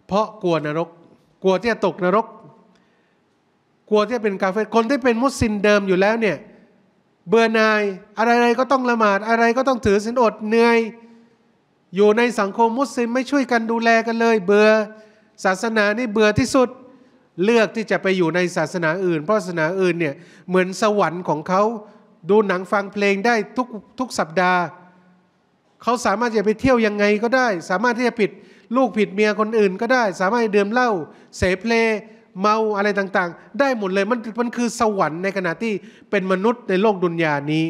เพราะกลัวนรก กลัวที่จะตกนรก กลัวที่จะเป็นกาเฟ่คนที่เป็นมุสลิมเดิมอยู่แล้วเนี่ยเบื่อนายอะไรๆก็ต้องละหมาดอะไรก็ต้องถือศีลอดเหนื่อยอยู่ในสังคมมุสลิมไม่ช่วยกันดูแลกันเลย เบื่อศาสนานี่เบื่อที่สุดเลือกที่จะไปอยู่ในศาสนาอื่น เพราะศาสนาอื่นเนี่ยเหมือนสวรรค์ของเขาดูหนังฟังเพลงได้ทุกทุกสัปดาห์ เขาสามารถจะไปเที่ยวยังไงก็ได้ สามารถที่จะผิดลูกผิดเมียคนอื่นก็ได้สามารถดื่มเหล้าเสพเลเมาอะไรต่างๆ ได้หมดเลย มันมันคือ สวรรค์ในขณะที่เป็นมนุษย์ในโลกดุนยานี้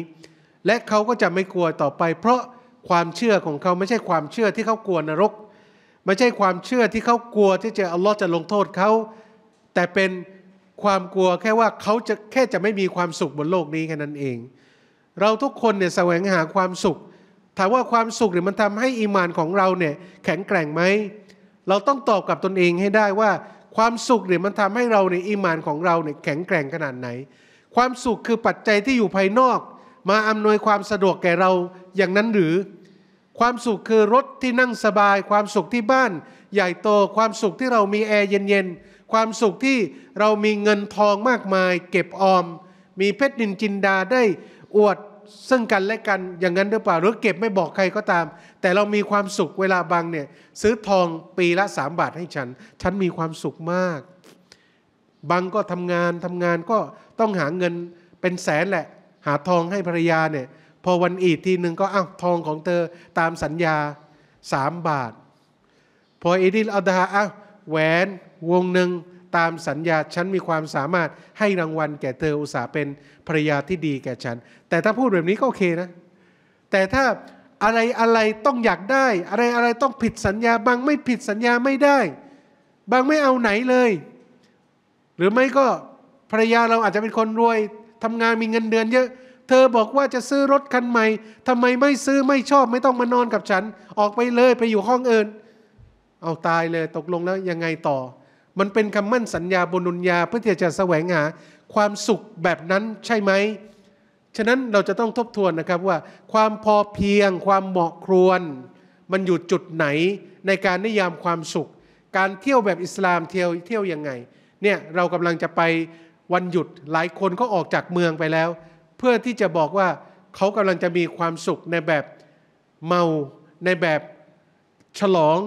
และเขาก็จะไม่กลัวต่อไปเพราะความเชื่อของเขาไม่ใช่ความเชื่อที่เขากลัวนรกไม่ใช่ความเชื่อที่เขากลัว ที่จะอัลลอฮ์จะลงโทษเขา แต่เป็นความกลัวแค่ว่าเขาจะแค่จะไม่มีความสุขบนโลกนี้แค่นั้นเอง เราทุกคนเนี่ยแสวงหาความสุข ถามว่าความสุขเนี่ยมันทำให้อิมานของเราเนี่ย แข็งแกร่งไหมเราต้องตอบกับตนเองให้ได้ว่าความสุขเนี่ยมันทำให้เราในอิมานของเราเนี่ยแข็งแกร่งขนาดไหน ความสุขคือปัจจัยที่อยู่ภายนอก มาอำนวยความสะดวกแก่เราอย่างนั้นหรือความสุขคือรถที่นั่งสบายความสุขที่บ้านใหญ่โตความสุขที่เรามีแอร์เย็นๆความสุขที่เรามีเงินทองมากมาย เก็บออมมีเพชรดินจินดาได้อวดซึ่งกันและกัน อย่างนั้นหรือเปล่าหรือเก็บไม่บอกใครก็ตาม แต่เรามีความสุขเวลาบางเนี่ยซื้อทองปีละสามบาทให้ฉันฉันมีความสุขมากบางก็ทำงานทำงานก็ต้องหาเงินเป็นแสนแหละหาทองให้ภรรยาเนี่ยพอวันอีดทีหนึ่งก็อ้าวทองของเธอตามสัญญาสามบาทพออีดิลอัลดาอ้าวแหวนวงหนึ่งตามสัญญาฉันมีความสามารถให้รางวัล แก่เธออุตสาเป็นภรรยาที่ดีแก่ฉัน แต่ถ้าพูดแบบนี้ก็โอเคนะ แต่ถ้าอะไรอะไรต้องอยากได้อะไรอะไรต้องผิดสัญญา บางไม่ผิดสัญญาไม่ได้ บางไม่เอาไหนเลย หรือไม่ก็ภรรยาเราอาจจะเป็นคนรวยทำงานมีเงินเดือนเยอะเธอบอกว่าจะซื้อรถคันใหม่ ทำไมไม่ซื้อไม่ชอบไม่ต้องมานอนกับฉัน ออกไปเลยไปอยู่ห้องเอิ่น เอาตายเลยตกลงแล้วยังไงต่อ มันเป็นคำมั่นสัญญาบนุญญาเพื่อที่จะแสวงหาความสุขแบบนั้นใช่ไหมฉะนั้นเราจะต้องทบทวนนะครับว่า ความพอเพียงความเหมาะครวนมันอยู่จุดไหนในการนิยามความสุข การเที่ยวแบบอิสลามเที่ยวเที่ยวยังไง เนี่ยเรากำลังจะไปวันหยุดหลายคนก็ออกจากเมืองไปแล้วเพื่อที่จะบอกว่าเขากำลังจะมีความสุขในแบบเมา ในแบบฉลอง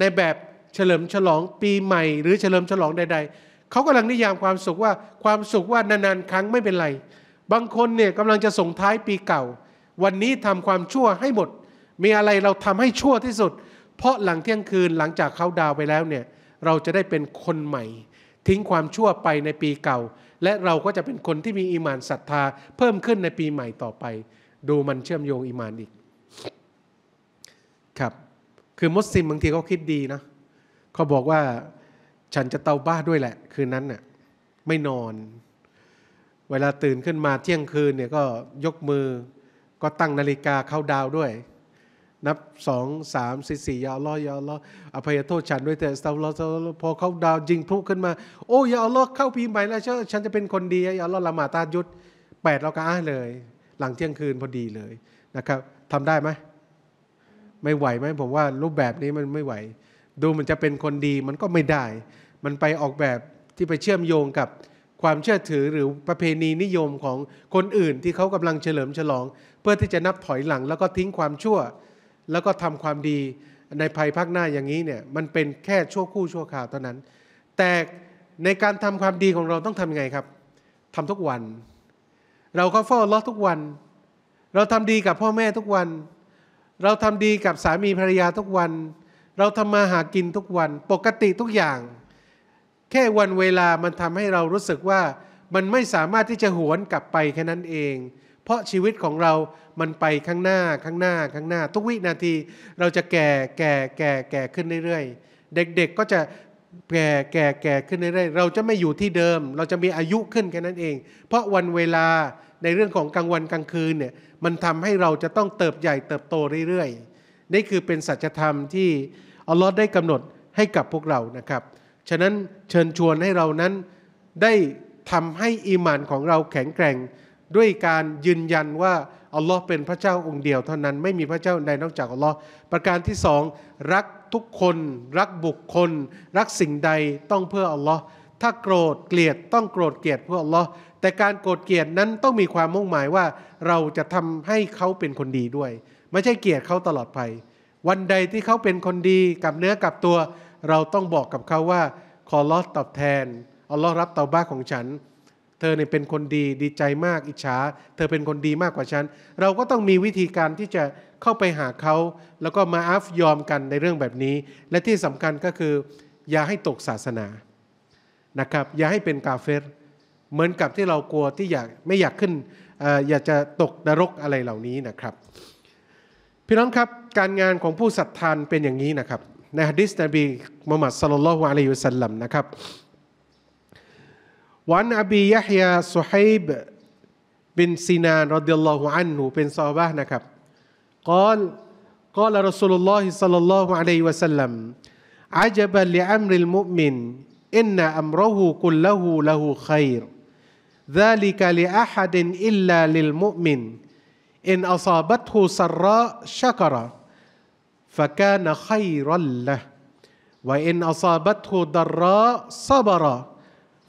ในแบบเฉลิมฉลองปีใหม่ หรือเฉลิมฉลองใด ๆ เขากำลังนิยามความสุขว่าความสุขว่านานๆครั้งไม่เป็นไร บางคนเนี่ยกำลังจะส่งท้ายปีเก่า วันนี้ทำความชั่วให้หมดมีอะไรเราทำให้ชั่วที่สุด เพราะหลังเที่ยงคืนหลังจากเขาดาวไปแล้วเนี่ยเราจะได้เป็นคนใหม่ ทิ้งความชั่วไปในปีเก่าและเราก็จะเป็นคนที่มีอีมานศรัทธา เพิ่มขึ้นในปีใหม่ต่อไป ดูมันเชื่อมโยงอีมานอีกครับ คือมุสลิมบางทีเขาคิดดีนะ เขาบอกว่าฉันจะเตาบ้าด้วยแหละ คืนนั้นน่ะไม่นอน เวลาตื่นขึ้นมาเที่ยงคืนเนี่ย ก็ยกมือก็ตั้งนาฬิกาเข้าดาวด้วยนับสองสามสี่สี่ยาลอยาลออภัยโทษฉันด้วยแต่สตาร์ลอสพอเขาดาวยิงพลุขึ้นมา โอ้ยาลอเข้าปีใหม่แล้ว ฉันจะเป็นคนดี ยาลอละหมาตายุดแปดเราก็อ้าเลย หลังเที่ยงคืนพอดีเลยนะครับทำได้ไหมไม่ไหวไหม ผมว่ารูปแบบนี้มันไม่ไหว ดูมันจะเป็นคนดีมันก็ไม่ได้ มันไปออกแบบที่ไปเชื่อมโยงกับความเชื่อถือหรือประเพณีนิยมของคนอื่น ที่เขากำลังเฉลิมฉลอง เพื่อที่จะนับถอยหลังแล้วก็ทิ้งความชั่วแล้วก็ทำความดีในภายภาคหน้าอย่างนี้เนี่ยมันเป็นแค่ชั่วคู่ชั่วคราวเท่านั้น แต่ในการทำความดีของเราต้องทำยังไงครับ ทำทุกวัน เราก็เฝ้าล็อทุกวัน เราทำดีกับพ่อแม่ทุกวัน เราทำดีกับสามีภรรยาทุกวัน เราทำมาหากินทุกวันปกติทุกอย่าง แค่วันเวลามันทำให้เรารู้สึกว่ามันไม่สามารถที่จะหวนกลับไปแค่นั้นเองเพราะชีวิตของเรามันไปข้างหน้า ข้างหน้า ข้างหน้า ทุกวินาทีเราจะแก่ แก่ แก่ แก่ขึ้นเรื่อยๆ เด็กๆ ก็จะแก่ แก่ แก่ขึ้นเรื่อยๆ เราจะไม่อยู่ที่เดิม เราจะมีอายุขึ้นแค่นั้นเอง เพราะวันเวลาในเรื่องของกลางวันกลางคืนเนี่ย มันทำให้เราจะต้องเติบใหญ่เติบโตเรื่อยๆ นี่คือเป็นสัจธรรมที่อัลลอฮ์ได้กำหนดให้กับพวกเรานะครับ ฉะนั้นเชิญชวนให้เรานั้นได้ทำให้อีมานของเราแข็งแกร่งด้วยการยืนยันว่าอัลลอฮ์เป็นพระเจ้าองค์เดียวเท่านั้นไม่มีพระเจ้าใดนอกจากอัลลอฮ์ประการที่สอง รักทุกคน รักบุคคล รักสิ่งใดต้องเพื่ออัลลอฮ์ถ้าโกรธเกลียดต้องโกรธเกลียดเพื่ออัลลอฮ์แต่การโกรธเกลียดนั้นต้องมีความมุ่งหมายว่าเราจะทำให้เขาเป็นคนดีด้วย ไม่ใช่เกลียดเขาตลอดไป วันใดที่เขาเป็นคนดีกับเนื้อกับตัว เราต้องบอกกับเขาว่าขอลอตอบแทนอัลลอฮ์รับเตาบ้าของฉันเธอเนี่ยเป็นคนดีดีใจมากอิจฉาเธอเป็นคนดีมากกว่าฉันเราก็ต้องมีวิธีการที่จะเข้าไปหาเขา แล้วก็มาอัฟยอมกันในเรื่องแบบนี้ และที่สำคัญก็คือ อย่าให้ตกศาสนานะครับ อย่าให้เป็นกาเฟร เหมือนกับที่เรากลัวที่อยาก ไม่อยากขึ้นออยากจะตกนรกอะไรเหล่านี้นะครับ พี่น้องครับการงานของผู้ศรัทธาเป็นอย่างนี้นะครับ ในฮะดิษนบีมุฮัมมัดสลลัลลอฮุอะลัยฮิวสัลลัมนะครับ وعن أبي يحيى صحيب بن سنان رضي الله عنه بن เป็นซอฮาบะห์นะครับ قال قال رسول الله صلى الله عليه وسلم عجبا لأمر المؤمن إن أمره كله له خير ذلك لأحد إلا للمؤمن إن أصابته سراء شكر فكان خيرا له وإن أصابته ضراء صبر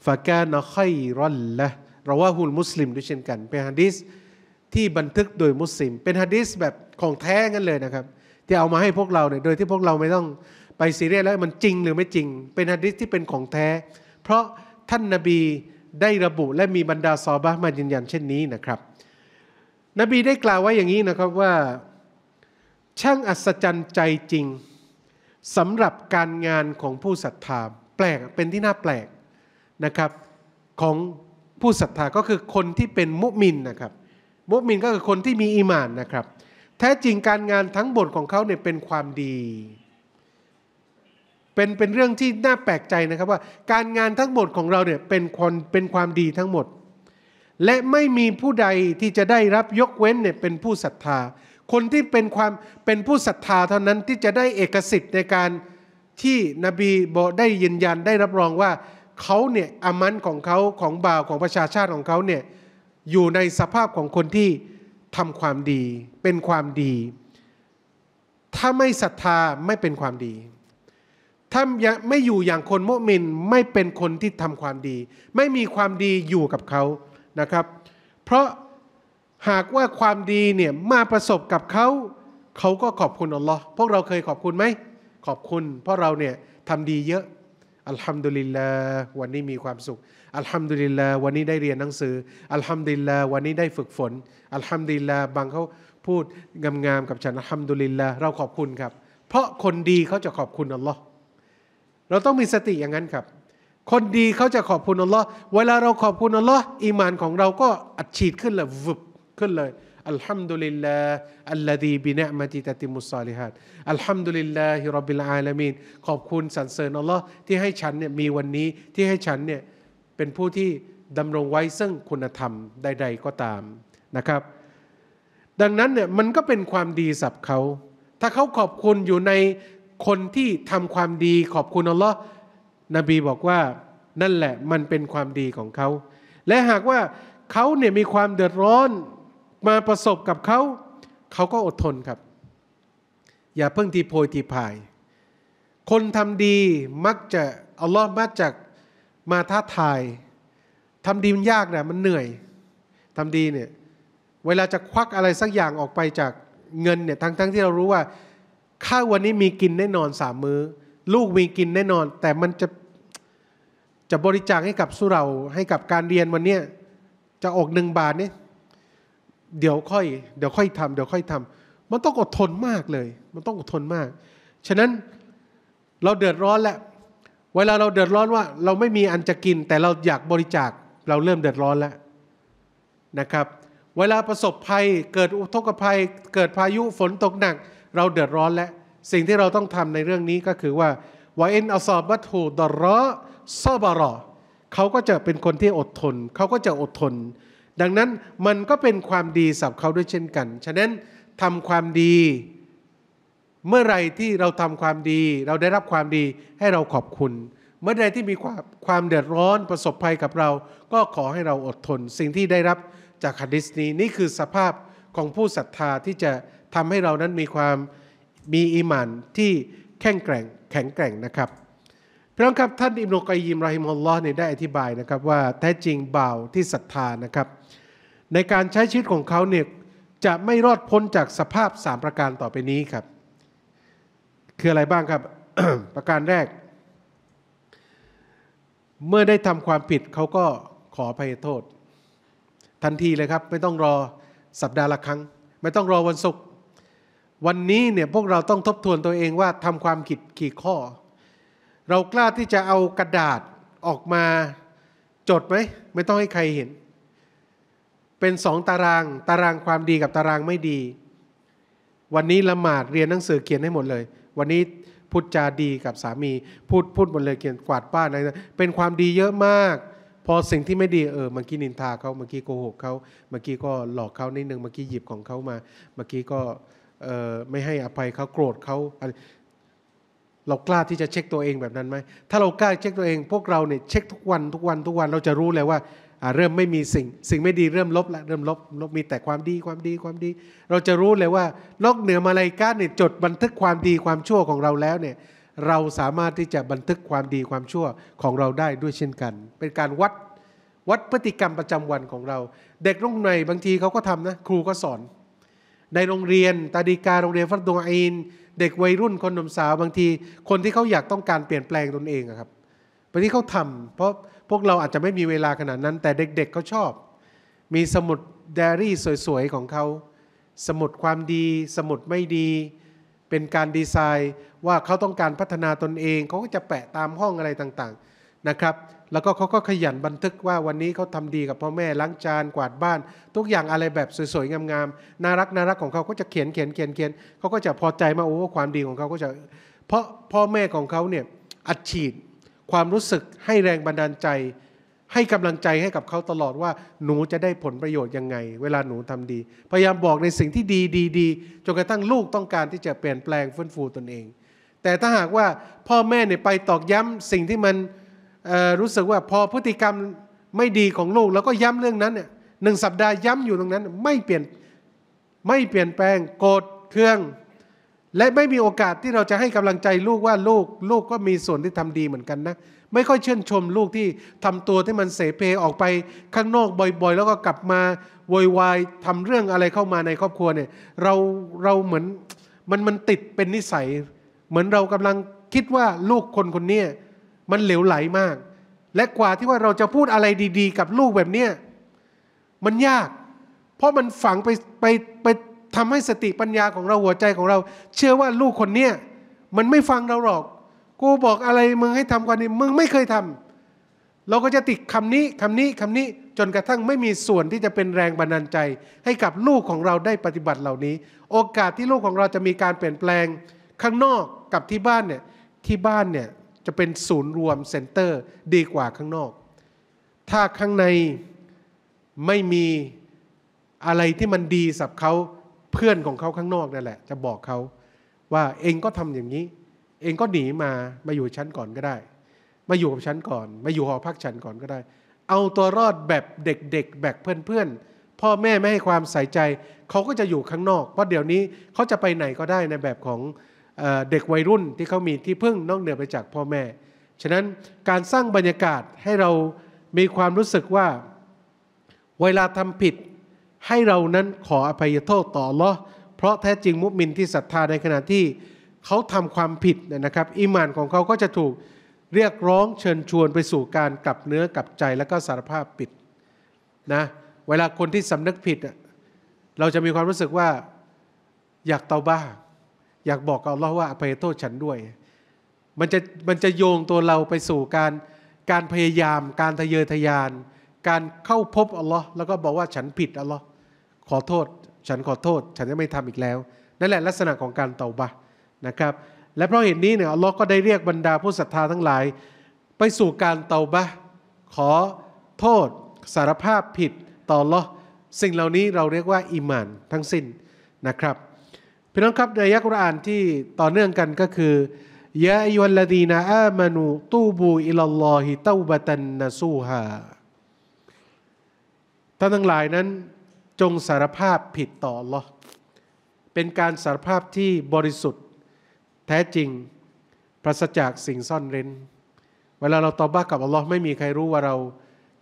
ฟากาน่อยรอนละเราว่าฮุลมุสลิมด้วยเช่นกัน เป็นฮะดิษที่บันทึกโดยมุสลิม เป็นฮะดิษแบบของแท้กันเลยนะครับที่เอามาให้พวกเราเนี่ยโดยที่พวกเราไม่ต้องไปซีเรียสแล้วมันจริงหรือไม่จริง เป็นฮะดิษที่เป็นของแท้ เพราะท่านนาบีได้ระบุและมีบรรดาซอบะมายืนยันเช่นนี้นะครับ นบีได้กล่าวไว้อย่างนี้นะครับว่า ช่างอัศจรรย์ใจจริงสำหรับการงานของผู้ศรัทธาแปลกเป็นที่น่าแปลกนะครับของผู้ศรัทธาก็คือคนที่เป็นมุมินนะครับมุมินก็คือคนที่มีอีมานนะครับ แท้จริงการงานทั้งหมดของเขาเนี่ยเป็นความดี เป็นเป็นเรื่องที่น่าแปลกใจนะครับว่า การงานทั้งหมดของเราเนี่ยเป็นคนเป็นความดีทั้งหมด และไม่มีผู้ใดที่จะได้รับยกเว้นเนี่ยเป็นผู้ศรัทธา คนที่เป็นความเป็นผู้ศรัทธา เท่านั้นที่จะได้เอกสิทธิ์ในการที่นบีบอกได้ยืนยันได้รับรองว่าเขาเนี่ยอามัน ของเขาของบ่าวของประชาชาติของเขาเนี่ยอยู่ในสภาพของคนที่ทำความดี เป็นความดี ถ้าไม่ศรัทธาไม่เป็นความดี ถ้าไม่อยู่อย่างคนโมมินไม่เป็นคนที่ทำความดี ไม่มีความดีอยู่กับเขานะครับ เพราะหากว่าความดีเนี่ยมาประสบกับเขา เขาก็ขอบคุณ อัลลอฮ์พวกเราเคยขอบคุณไหมขอบคุณ เพราะเราเนี่ยทำดีเยอะอัลฮัมดุลิลลาห์วันนี้มีความสุข อัลฮัมดุลิลลาห์วันนี้ได้เรียนหนังสืออัลฮัมดุลิลลาห์วันนี้ได้ฝึกฝน อัลฮัมดุลิลลาห์บางเขาพูดงามๆกับฉันอัลฮัมดุลิลลาห์เราขอบคุณครับเพราะคนดีเขาจะขอบคุณอัลลอฮ์เราต้องมีสติอย่างนั้นครับ คนดีเขาจะขอบคุณอัลลอฮ์เวลาเราขอบคุณอัลลอฮ์อีมานของเราก็อัดฉีดขึ้นเลยวุบขึ้นเลย الحمد لله الذي بنعمة تتم الصالحات الحمد لله رب العالمين ขอบคุณสรรเสริญอัลลอฮ์ที่ให้ฉันเนี่ยมีวันนี้ที่ให้ฉันเนี่ยเป็นผู้ที่ดำรงไว้ซึ่งคุณธรรมใดๆก็ตามนะครับ ดังนั้นเนี่ยมันก็เป็นความดีสับเขาถ้าเขาขอบคุณอยู่ในคนที่ทำความดีขอบคุณอัลลอฮ์นบีบอกว่านั่นแหละมันเป็นความดีของเขาและหากว่าเขาเนี่ยมีความเดือดร้อนมาประสบกับเขาเขาก็อดทนครับ อย่าเพิ่งทีโพยทีพาย คนทำดีมักจะเอาล้อมามากมาท้าทายทำดีมันยากนะมันเหนื่อยทำดีเนี่ยเวลาจะควักอะไรสักอย่างออกไปจากเงินเนี่ยทั้งๆทที่เรารู้ว่าข้าววันนี้มีกินแน่นอนสามมือ้อ ลูกมีกินแน่นอนแต่มันจะจะบริจาคให้กับสุเราให้กับการเรียนวันนี้จะออกหนึ่งบาทเนี่ยเดี๋ยวค่อย เดี๋ยวค่อยทำเดี๋ยวค่อยทำมันต้องอดทนมากเลย มันต้องอดทนมาก ฉะนั้นเราเดือดร้อนแล้ว เวลาเราเดือดร้อนว่า เราไม่มีอันจะกินแต่เราอยากบริจาคเราเริ่มเดือดร้อนแล้วนะครับ เวลาประสบภัยเกิดอุทกภัย เกิดพายุฝนตกหนัก เราเดือดร้อนแล้ว สิ่งที่เราต้องทำในเรื่องนี้ก็คือว่าวาเอ็นอัลซอบัตฮูดรอซอบารอเขาก็จะเป็นคนที่อดทน เขาก็จะอดทนดังนั้นมันก็เป็นความดีสับเขาด้วยเช่นกันฉะนั้นทำความดี เมื่อไรที่เราทำความดี เราได้รับความดีให้เราขอบคุณ เมื่อใดที่มีความความเดือดร้อนประสบภัยกับเราก็ขอให้เราอดทน สิ่งที่ได้รับจากขัดิสนี้นี่คือสภาพของผู้ศรัทธาที่จะทำให้เรานั้นมีความมีอิมานที่แข็งแกร่ง แข็งแกร่งนะครับพระองคครับท่านอิมโนกัยิมราฮิมฮอลลอฮ์เนี่ยได้อธิบายนะครับ ว่าแท้จริงเบาที่ศรัทธานะครับในการใช้ชีวิตของเขาเนี่ย จะไม่รอดพ้นจากสภาพ 3 ประการต่อไปนี้ครับ คืออะไรบ้างครับ ประการแรก เมื่อได้ทำความผิดเขาก็ขอภัยโทษ ทันทีเลยครับ ไม่ต้องรอสัปดาห์ละครั้ง ไม่ต้องรอวันศุกร์วันนี้เนี่ยพวกเราต้องทบทวนตัวเองว่าทำความผิดกี่ข้อ เรากล้าที่จะเอากระดาษออกมา จดไหมไม่ต้องให้ใครเห็นเป็นสองตาราง ตารางความดีกับตารางไม่ดี วันนี้ละหมาดเรียนหนังสือเขียนให้หมดเลย วันนี้พูดจาดีกับสามี พูดพูดหมดเลยเขียนกวาดบ้านอะไรเป็นความดีเยอะมาก พอสิ่งที่ไม่ดีเออเมื่อกี้นินทาเขาเมื่อกี้โกหกเขาเมื่อกี้ก็หลอกเขานิดนึงเมื่อกี้หยิบของเขามา เมื่อกี้ก็ไม่ให้อภัยเขาโกรธเขาเรากล้าที่จะเช็คตัวเองแบบนั้นไหมถ้าเรากล้าเช็คตัวเองพวกเราเนี่ยเช็คทุกวันทุกวัน ทุกวันเราจะรู้เลยว่าเริ่มไม่มีสิ่งสิ่งไม่ดีเริ่มลบละเริ่มลบลบมีแต่ความดีความดีความดี เราจะรู้เลยว่านอกเหนือมาลายกาเนี่ยจดบันทึกความดีความชั่วของเราแล้วเนี่ยเราสามารถที่จะบันทึกความดีความชั่วของเราได้ด้วยเช่นกัน เป็นการวัดวัดพฤติกรรมประจำวันของเรา เด็กุรนในบางทีเขาก็ทำนะครูก็สอน ในโรงเรียน ตาดีกาโรงเรียนฟัดดงอินเด็กวัยรุ่นคนหนุ่มสาวบางที คนที่เขาอยากต้องการเปลี่ยนแปลงตนเองครับบางทีเขาทำ เพราะพวกเราอาจจะไม่มีเวลาขนาดนั้น แต่เด็กๆเขาชอบ มีสมุดเดอรี่สวยๆของเขาสมุดความดี สมุดไม่ดี เป็นการดีไซน์ว่าเขาต้องการพัฒนาตนเองเขาก็จะแปะตามห้องอะไรต่างๆนะครับ แล้วก็เขาก็ขยันบันทึกว่าวันนี้เขาทำดีกับพ่อแม่ล้างจานกวาดบ้าน ทุกอย่างอะไรแบบสวยๆงามๆน่ารักน่ารักของเขาก็จะเขียนเขียนเขียนเขียนเขาก็จะพอใจมาโอ้ความดีของเขาก็จะเพราะพ่อแม่ของเขาเนี่ยอัดฉีดความรู้สึกให้แรงบันดาลใจให้กำลังใจให้กับเขาตลอดว่าหนูจะได้ผลประโยชน์ยังไง เวลาหนูทำดีพยายามบอกในสิ่งที่ดีดีดีจนกระทั่งลูกต้องการที่จะเปลี่ยนแปลงฟื้นฟูตนเอง แต่ถ้าหากว่าพ่อแม่เนี่ยไปตอกย้ำสิ่งที่มันรู้สึกว่าพอพฤติกรรมไม่ดีของลูก แล้วก็ย้ำเรื่องนั้นเนี่ยหนึ่งสัปดาห์ย้ำอยู่ตรงนั้น ไม่เปลี่ยนไม่เปลี่ยนแปลงโกรธเคืองและไม่มีโอกาสที่เราจะให้กำลังใจลูกว่าลูกลูกก็มีส่วนที่ทำดีเหมือนกันนะ ไม่ค่อยเชื่นชมลูกที่ทำตัวที่มันเสเพออกไปข้างนอกบ่อย ๆ แล้วก็กลับมาโวยวายทำเรื่องอะไรเข้ามาในครอบครัวเนี่ยเราเราเหมือนมันมันติดเป็นนิสัย เหมือนเรากำลังคิดว่าลูกคนคนนี้มันเหลวไหลมาก และกว่าที่ว่าเราจะพูดอะไรดี ๆ กับลูกแบบเนี้ยมันยาก เพราะมันฝังไปไปไปทำให้สติปัญญาของเราหัวใจของเรา เชื่อว่าลูกคนเนี้ยมันไม่ฟังเราหรอก กูบอกอะไรมึงให้ทำ่อนนี้มึงไม่เคยทำ เราก็จะติดคำนี้คำนี้คำนี้จนกระทั่งไม่มีส่วนที่จะเป็นแรงบันดาลใจ ให้กับลูกของเราได้ปฏิบัติเหล่านี้ โอกาสที่ลูกของเราจะมีการเปลี่ยนแปลงข้างนอกกับที่บ้านเนี่ยที่บ้านเนี่ยจะเป็นศูนย์รวมเซ็นเตอร์ ดีกว่าข้างนอก ถ้าข้างในไม่มีอะไรที่มันดีสับเขาเพื่อนของเขาข้างนอกนั่นแหละ จะบอกเขาว่าเองก็ทำอย่างนี้ เองก็หนีมามาอยู่ชั้นก่อนก็ได้ มาอยู่กับชั้นก่อน มาอยู่หอพักชั้นก่อนก็ได้ เอาตัวรอดแบบเด็กๆแบบเพื่อนๆพ่อแม่ไม่ให้ความใส่ใจ เขาก็จะอยู่ข้างนอกเพราะเดี๋ยวนี้เขาจะไปไหนก็ได้ในแบบของเด็กวัยรุ่นที่เขามีที่พึ่งนอกเหนือไปจากพ่อแม่ ฉะนั้นการสร้างบรรยากาศให้เรามีความรู้สึกว่าเวลาทำผิดให้เรานั้นขออภัยโทษต่อลอเพราะแท้จริงมุสลิมที่ศรัทธาในขณะที่เขาทำความผิดนะครับอิมานของเขาก็จะถูกเรียกร้องเชิญชวนไปสู่การกลับเนื้อกลับใจแล้วก็สารภาพผิดนะเวลาคนที่สำนึกผิด เราจะมีความรู้สึกว่าอยากเตาบ้าอยากบอกกับอัลลอฮ์ว่าอภัยโทษฉันด้วยมันจะมันจะโยงตัวเราไปสู่การ การพยายาม การทะเยอทะยาน การเข้าพบอัลลอฮ์แล้วก็บอกว่าฉันผิดอัลลอฮ์ขอโทษฉันขอโทษ ฉันจะไม่ทำอีกแล้ว นั่นแหละลักษณะของการเตาบะนะครับ และเพราะเหตุนนี้เนี่ยอัลลอฮ์ก็ได้เรียกบรรดาผู้ศรัทธาทั้งหลาย ไปสู่การเตาบะ ขอโทษสารภาพผิดต่อลอสิ่งเหล่านี้เราเรียกว่าอิมานทั้งสิ้นนะครับพี่น้องครับ ในยักษ์อ่านที่ต่อเนื่องกันก็คือยะอิวัลลดีนาอามานูตูบูอิลลอฮิเตาบะตันนซูฮาท่านทั้งหลายนั้นจงสารภาพผิดต่อหรอเป็นการสารภาพที่บริสุทธิ์แท้จริงปราศจากสิ่งซ่อนเร้น เวลาเราตอบ้ากับอัลลอฮ์ไม่มีใครรู้ว่าเรา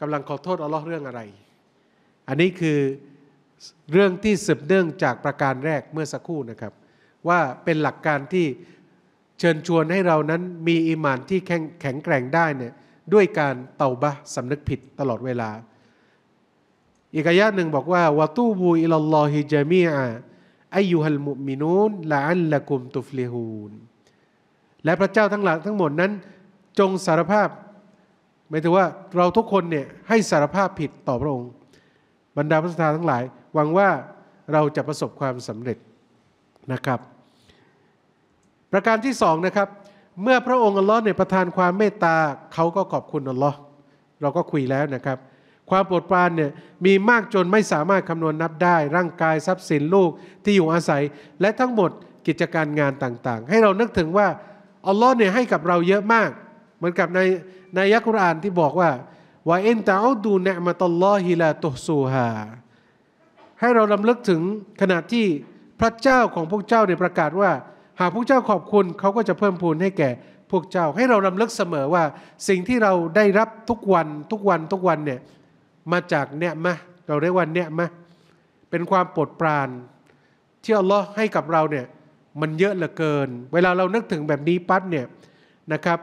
กำลังขอโทษอัลลอฮ์เรื่องอะไร อันนี้คือเรื่องที่สืบเนื่องจากประการแรกเมื่อสักครู่นะครับ ว่าเป็นหลักการที่เชิญชวนให้เรานั้นมีอิมานที่แข็งแกร่งได้เนี่ยด้วยการเตาบะสำนึกผิดตลอดเวลาอีกอายะหนึ่งบอกว่า วะตูบูอิลลอฮิจามีอาอายุฮัลมุมินูนละอันละกุมตุฟลิฮูนและพระเจ้าทั้งหลัยทั้งหมดนั้น จงสารภาพหมายถึงว่าเราทุกคนเนี่ยให้สารภาพผิดต่อพระองค์ บรรดาพระสถาทั้งหลายหวังว่าเราจะประสบความสำเร็จนะครับ ประการที่สองนะครับเมื่อพระองค์อัลลอฮ์เนี่ยประทานความเมตตาเขาก็ขอบคุณอัลลอฮ์เราก็คุยแล้วนะครับความปวดปรานเนี่ยมีมากจนไม่สามารถคำนวณนับได้ ร่างกายทรัพย์สินลูกที่อยู่อาศัย และทั้งหมดกิจการงานต่างๆ ให้เรานึกถึงว่า อัลลอฮ์เนี่ยให้กับเราเยอะมาก เหมือนกับในในยักุรอานที่บอกว่าวาอนตาอูดูเนมาตัลลอฮิลาตุสูฮาให้เราลำลึกถึงขณะที่พระเจ้าของพวกเจ้าเนี่ยประกาศว่า หากพวกเจ้าขอบคุณเขาก็จะเพิ่มพูนให้แก่ พวกเจ้าให้เราลำลึกเสมอว่าสิ่งที่เราได้รับทุกวันทุกวันทุกวันเนี่ยมาจากเนมะเราเรียกว่าเนมะเป็นความโปรดปรานที่อัลลอฮ์ให้กับเราเนี่ยมันเยอะเหลือเกิน เวลาเรานึกถึงแบบนี้ปั๊บเนี่ยนะครับ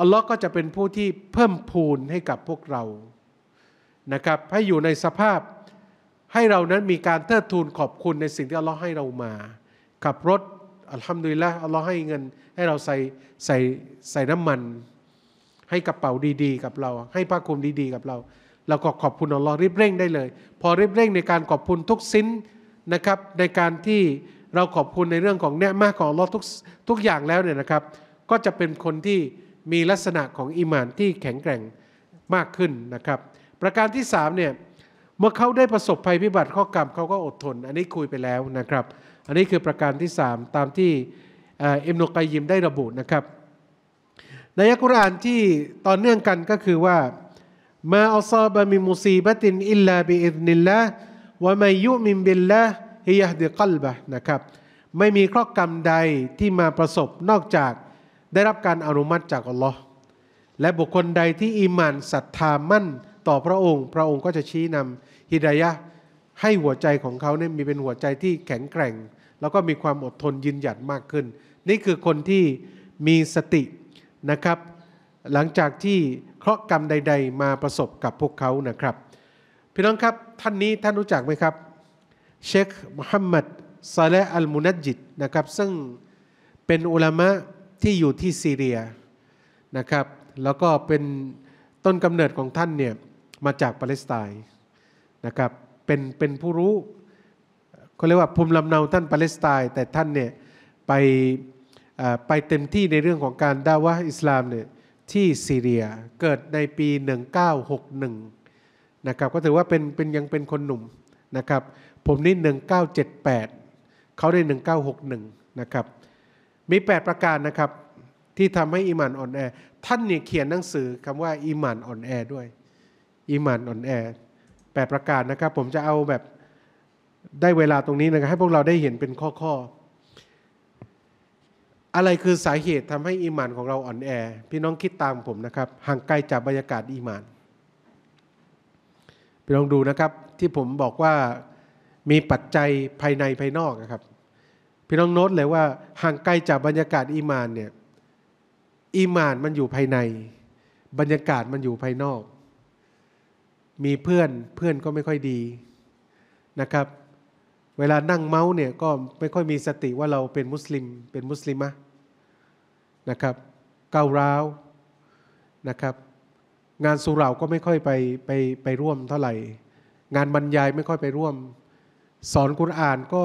อัลลอฮ์ก็จะเป็นผู้ที่เพิ่มพูนให้กับพวกเรานะครับ ให้อยู่ในสภาพให้เรานั้นมีการเทิดทูนขอบคุณในสิ่งที่อัลลอฮ์ให้เรามาขับรถ อัลฮัมดุลิละอัลลอฮ์ให้เงิน ให้เราใส่ใส่ใส่น้ำมัน ให้กระเป๋าดีๆกับเรา ให้ผ้าคลุมดีๆ กับเราเราก็ขอบคุณอัลลอฮ์รีบเร่งได้เลย พอรีบเร่งในการขอบคุณทุกสิ้นนะครับ ในการที่เราขอบคุณในเรื่องของเน่มากของอัลลอฮ์ทุกทุกอย่างแล้วเนี่ยนะครับ ก็จะเป็นคนที่มีลักษณะของอิมานที่แข็งแกร่งมากขึ้นนะครับ ประการที่3เนี่ยเมื่อเขาได้ประสบภัยพิบัติข้อกรรมเขาก็อดทน อันนี้คุยไปแล้วนะครับ อันนี้คือประการที่ 3 ตามที่เอ็มโนกายยิมได้ระบุนะครับ ในอัลกุรอานที่ตอนเนื่องกันก็คือว่า ما أصاب من مصيبة إلا بإذن الله ومن يؤمن بالله يهدي قلبه นะครับ ไม่มีเคราะห์กรรมใดที่มาประสบนอกจากได้รับการอนุมัติจากอัลลอฮ์และบุคคลใดที่อิมานศรัทธามั่นต่อพระองค์ พระองค์ก็จะชี้นำฮิดายะ ให้หัวใจของเขาเนี่ยมีเป็นหัวใจที่แข็งแกร่ง แล้วก็มีความอดทนยืนหยัดมากขึ้น นี่คือคนที่มีสตินะครับหลังจากที่เคราะห์กรรมใด ๆ มาประสบกับพวกเขานะครับพี่น้องครับท่านนี้ท่านรู้จักไหมครับ เชคมุฮัมมัดซาเลอัลมุนัดจิตนะครับซึ่งเป็นอุลามะที่อยู่ที่ซีเรียนะครับแล้วก็เป็นต้นกำเนิดของท่านเนี่ยมาจากปาเลสไตน์นะครับเป็นเป็นผู้รู้เขาเรียกว่าภูมิลำเนาท่านปาเลสไตน์แต่ท่านเนี่ยไปไปเต็มที่ในเรื่องของการด่าวะอิสลามเนี่ยที่ซีเรียเกิดในปี 1961 นะครับก็ถือว่าเป็นเป็นยังเป็นคนหนุ่มนะครับผมนี่ 1978เขาได้ 1961 นะครับมี 8ประการนะครับที่ทำให้อิมานอ่อนแอท่านเนี่ยเขียนหนังสือคำว่าอิมานอ่อนแอด้วยอิมานอ่อนแอแปประการนะครับผมจะเอาแบบได้เวลาตรงนี้นะครับให้พวกเราได้เห็นเป็นข้อข้ออะไรคือสาเหตุทำให้อิมานของเราอ่อนแอ พี่น้องคิดตามผมนะครับ ห่างไกลจากบรรยากาศอิมานไปลองดูนะครับ ที่ผมบอกว่ามีปัจจัยภายในภายนอกนะครับ พี่น้องโน้ตเลยว่าห่างไกลจากบรรยากาศอิมานเนี่ยอิมานมันอยู่ภายใน บรรยากาศมันอยู่ภายนอก มีเพื่อนเพื่อนก็ไม่ค่อยดีนะครับเวลานั่งเมาส์เนี่ยก็ไม่ค่อยมีสติว่าเราเป็นมุสลิมเป็นมุสลิมะนะครับก้าวร้าวนะครับ งานสุราก็ไม่ค่อยไปไปไปร่วมเท่าไหร่ งานบรรยายไม่ค่อยไปร่วม สอนกุรอานก็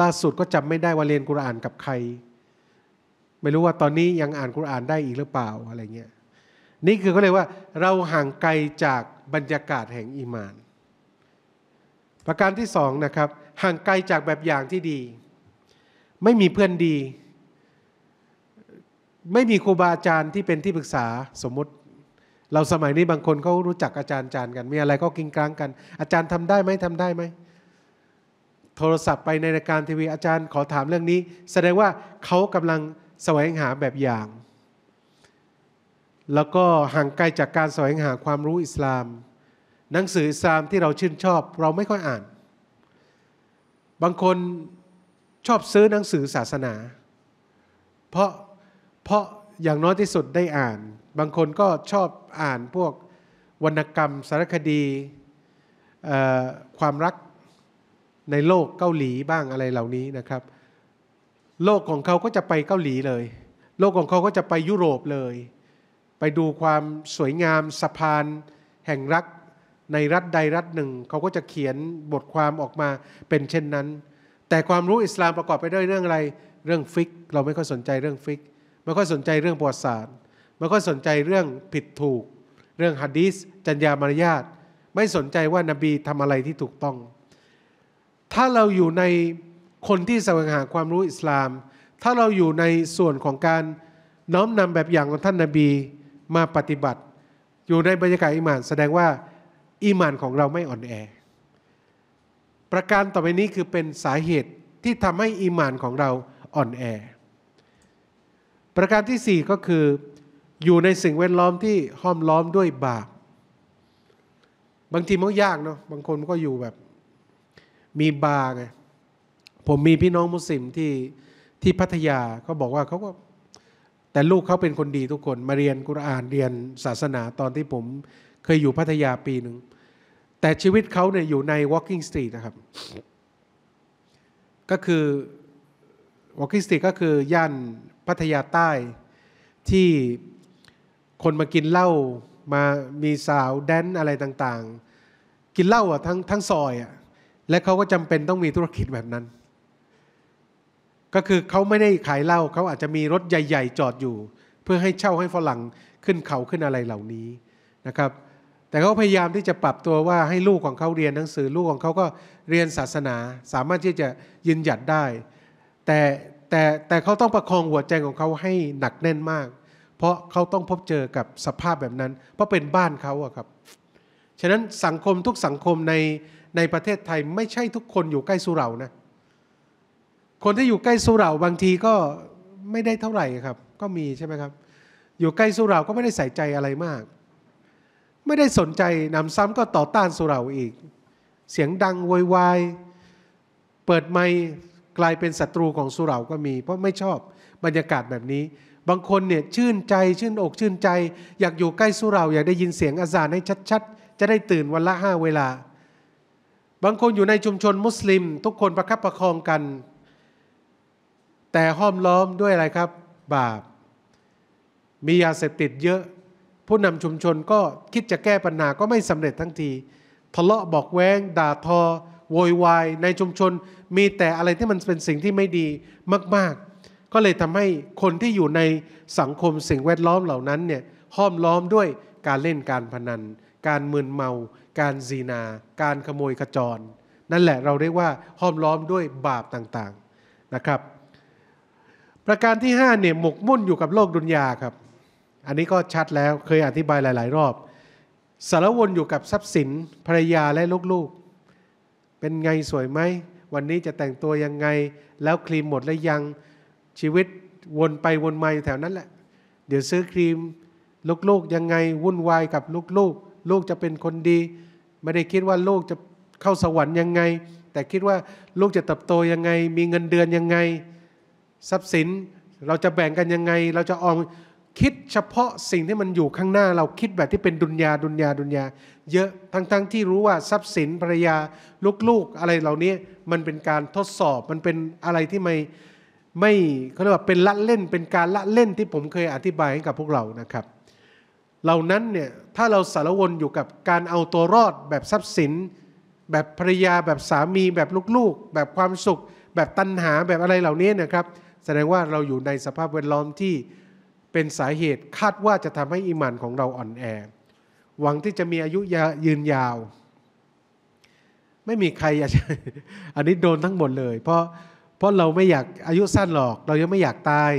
ล่าสุดก็จำไม่ได้ว่าเรียนกุรอานกับใคร ไม่รู้ว่าตอนนี้ยังอ่านกุรอานได้อีกหรือเปล่าอะไรเงี้ยนี่คือเขาเรียกว่าเราห่างไกลจากบรรยากาศแห่งอีมาน ประการที่สองนะครับห่างไกลจากแบบอย่างที่ดี ไม่มีเพื่อนดี ไม่มีครูบาอาจารย์ที่เป็นที่ปรึกษาสมมติ เราสมัยนี้บางคนเขารู้จักอาจารย์อาจารย์กัน มีอะไรก็กินกลางกัน อาจารย์ทำได้ไหมทำได้ไหมโทรศัพท์ไปในรายการทีวีอาจารย์ขอถามเรื่องนี้ แสดงว่าเขากำลังแสวงหาแบบอย่าง แล้วก็ห่างไกลจากการแสวงหาความรู้อิสลาม หนังสืออิสลามที่เราชื่นชอบ เราไม่ค่อยอ่านบางคนชอบซื้อหนังสือศาสนา เพราะเพราะอย่างน้อยที่สุดได้อ่าน บางคนก็ชอบอ่านพวกวรรณกรรมสารคดีความรักในโลกเกาหลีบ้างอะไรเหล่านี้นะครับ โลกของเขาก็จะไปเกาหลีเลย โลกของเขาก็จะไปยุโรปเลย ไปดูความสวยงามสะพาน แห่งรักในรัฐใดรัฐหนึ่งเขาก็จะเขียนบทความออกมาเป็นเช่นนั้น แต่ความรู้อิสลามประกอบไปด้วยเรื่องอะไรเรื่องฟิก เราไม่ค่อยสนใจเรื่องฟิก ไม่ค่อยสนใจเรื่องประวัติศาสตร์ไม่ค่อยสนใจเรื่องผิดถูก เรื่องฮะดีสจัญญามารยาทไม่สนใจว่านบีทำอะไรที่ถูกต้อง ถ้าเราอยู่ในคนที่แสวงหาความรู้อิสลาม ถ้าเราอยู่ในส่วนของการน้อมนำแบบอย่างของท่านนาบีมาปฏิบัติ อยู่ในบรรยากาศอิหมาน แสดงว่าอีมานของเราไม่อ่อนแอ ประการต่อไปนี้คือเป็นสาเหตุที่ทำให้อีมานของเราอ่อนแอ ประการที่4ก็คืออยู่ในสิ่งแวดล้อมที่ห้อมล้อมด้วยบาป บางทีมันยากเนาะ บางคนก็อยู่แบบ มีบาไงผมมีพี่น้องมุสลิมที่ที่พัทยาเขาบอกว่าเขาก็แต่ลูกเขาเป็นคนดีทุกคน มาเรียนกุรอานเรียนศาสนาตอนที่ผมเคยอยู่พัทยาปีหนึ่งแต่ชีวิตเขาเนี่ยอยู่ใน walking street นะครับ ก็คือ walking street ก็คือย่านพัทยาใต้ที่คนมากินเหล้ามามีสาวแดนอะไรต่างๆ กินเหล้าอ่ะทั้งทั้งซอยอ่ะและเขาก็จำเป็นต้องมีธุรกิจแบบนั้น ก็คือเขาไม่ได้ขายเหล้าเขาอาจจะมีรถใหญ่ ๆ จอดอยู่ เพื่อให้เช่าให้ฝรั่งขึ้นเขาขึ้นอะไรเหล่านี้นะครับแต่เขาพยายามที่จะปรับตัวว่าให้ลูกของเขาเรียนหนังสือ ลูกของเขาก็เรียนศาสนา สามารถที่จะยืนหยัดได้ แต่แต่แต่เขาต้องประคองหัวใจของเขาให้หนักแน่นมาก เพราะเขาต้องพบเจอกับสภาพแบบนั้น เพราะเป็นบ้านเขาอะครับ ฉะนั้นสังคมทุกสังคมในในประเทศไทยไม่ใช่ทุกคนอยู่ใกล้สุเหร่านะคนที่อยู่ใกล้สุเหร่าบางทีก็ไม่ได้เท่าไหร่ครับ ก็มีใช่ไหมครับ อยู่ใกล้สุเหร่าก็ไม่ได้ใส่ใจอะไรมากไม่ได้สนใจนำซ้ำก็ต่อต้านสุเราอีก เสียงดังวอยวายเปิดไมกลายเป็นศัตรูของสุเราก็มี เพราะไม่ชอบบรรยากาศแบบนี้ บางคนเนี่ยชื่นใจชื่นอกชื่นใจ อยากอยู่ใกล้สุเราอยากได้ยินเสียงอาซาให้ชัด ๆ จะได้ตื่นวันละห้าเวลา บางคนอยู่ในชุมชนมุสลิม ทุกคนประคับประคองกัน แต่ห้อมล้อมด้วยอะไรครับบาปมียาเสพติดเยอะผู้นำชุมชนก็คิดจะแก้ปัญหาก็ไม่สำเร็จทั้งทีทะเลาะบอกแว้งด่าทอโวยวายในชุมชนมีแต่อะไรที่มันเป็นสิ่งที่ไม่ดีมากๆ ก็เลยทำให้คนที่อยู่ในสังคมสิ่งแวดล้อมเหล่านั้นเนี่ยห้อมล้อมด้วยการเล่นการพนัน การมึนเมา การซีนา การขโมยขจร นั่นแหละเราเรียกว่าห้อมล้อมด้วยบาปต่างๆนะครับ ประการที่5เนี่ยหมกมุ่นอยู่กับโลกดุนยาครับอันนี้ก็ชัดแล้วเคยอธิบายหลาย ๆ รอบสารวนอยู่กับทรัพย์สินภรรยาและลูก ๆ เป็นไงสวยไหมวันนี้จะแต่งตัวยังไง แล้วครีมหมดแล้วยัง ชีวิตวนไปวนมาอยู่แถวนั้นแหละ เดี๋ยวซื้อครีม ลูก ๆ ยังไงวุ่นวายกับลูก ๆ ลูกจะเป็นคนดี ไม่ได้คิดว่าลูกจะเข้าสวรรค์ยังไง แต่คิดว่าลูกจะเติบโตยังไง มีเงินเดือนยังไง ทรัพย์สิน เราจะแบ่งกันยังไง เราจะออมคิดเฉพาะสิ่งที่มันอยู่ข้างหน้าเราคิดแบบที่เป็นดุนยาดุนยาดุนยาเยอะทั้งๆทที่รู้ว่าทรัพย์สินภรรยา ลูกๆอะไรเหล่านี้มันเป็นการทดสอบมันเป็นอะไรที่ไม่ไม่เขาเรียกว่าเป็นละเล่นเป็นการละเล่นที่ผมเคยอธิบายให้กับพวกเรานะครับ เหล่านั้นเนี่ยถ้าเราสารวนอยู่กับการเอาตัวรอด แบบทรัพย์สิน แบบภรรยาแบบสามี แบบลูกๆ แบบความสุข แบบตัณหาแบบอะไรเหล่านี้นะครับ แสดงว่าเราอยู่ในสภาพแวดล้อมที่เป็นสาเหตุคาดว่าจะทำให้อิมานของเราอ่อนแอ หวังที่จะมีอายุยืนยาว ไม่มีใครออันนี้โดนทั้งหมดเลย เพราะเพราะเราไม่อยากอายุสั้นหรอก เรายังไม่อยากตาย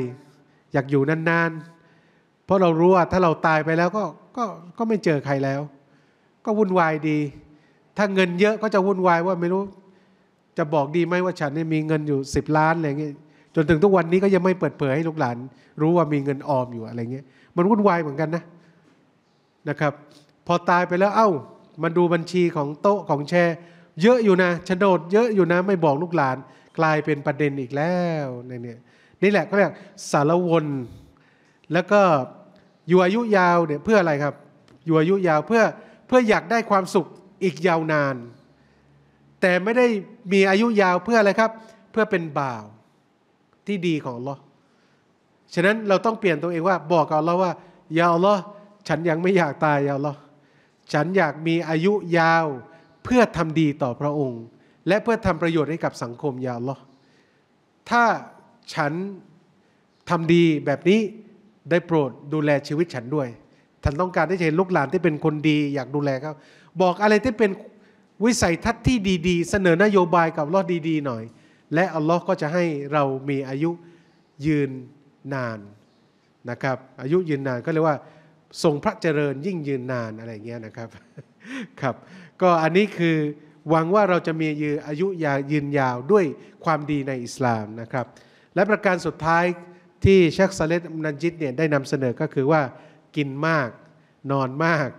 อยากอยู่นาน ๆ เพราะเรารู้ว่าถ้าเราตายไปแล้วก็ก็ก็ไม่เจอใครแล้ว ก็วุ่นวายดี ถ้าเงินเยอะก็จะวุ่นวายว่าไม่รู้ จะบอกดีไหมว่าฉันเนี่ยมีเงินอยู่สิบล้านอะไรเงี้ยจนถึงทุกวันนี้ก็ยังไม่เปิดเผยให้ลูกหลาน รู้ว่ามีเงินออมอยู่อะไรเงี้ย มันวุ่นวายเหมือนกันนะนะครับ พอตายไปแล้วเอา้ามันดูบัญชีของโต๊ะของแชร์เยอะอยู่นะโฉนดเยอะอยู่นะไม่บอกลูกหลานกลายเป็นประเด็นอีกแล้วในเนี่ยนี่แหละก็เรียกสารวนแล้วก็อยู่อายุยาวเนี่ยเพื่ออะไรครับ อยู่อายุยาวเพื่อเพื่ออยากได้ความสุขอีกยาวนาน แต่ไม่ได้มีอายุยาวเพื่ออะไรครับ เพื่อเป็นบ่าวที่ดีของเราฉะนั้นเราต้องเปลี่ยนตัวเองว่าบอก กับเรลว่า ยาวเลาฉันยังไม่อยากตายยาวเลาฉันอยากมีอายุยาวเพื่อทำดีต่อพระองค์ และเพื่อทำประโยชน์ให้กับสังคมยาวเลาถ้าฉันทำดีแบบนี้ได้โปรดดูแลชีวิตฉันด้วยท่านต้องการที่จะเห็นลูกหลานที่เป็นคนดี อยากดูแลเขาบอกอะไรที่เป็นวิสัยทัศน์ที่ดีๆ เสนอนโยบายกับรอดดีๆหน่อยและ อัลลอฮ์ก็จะให้เรามีอายุยืนนานนะครับ อายุยืนนานก็เรียกว่า ทรงพระเจริญยิ่งยืนนานอะไรเงี้ยนะครับครับ ก็อันนี้คือหวังว่าเราจะมียือายุยายืนยาวด้วยความดีในอิสลามนะครับ และประการสุดท้ายที่เชคซาเลตนันจิตเนี่ยได้นำเสนอก็คือว่ากินมาก นอนมาก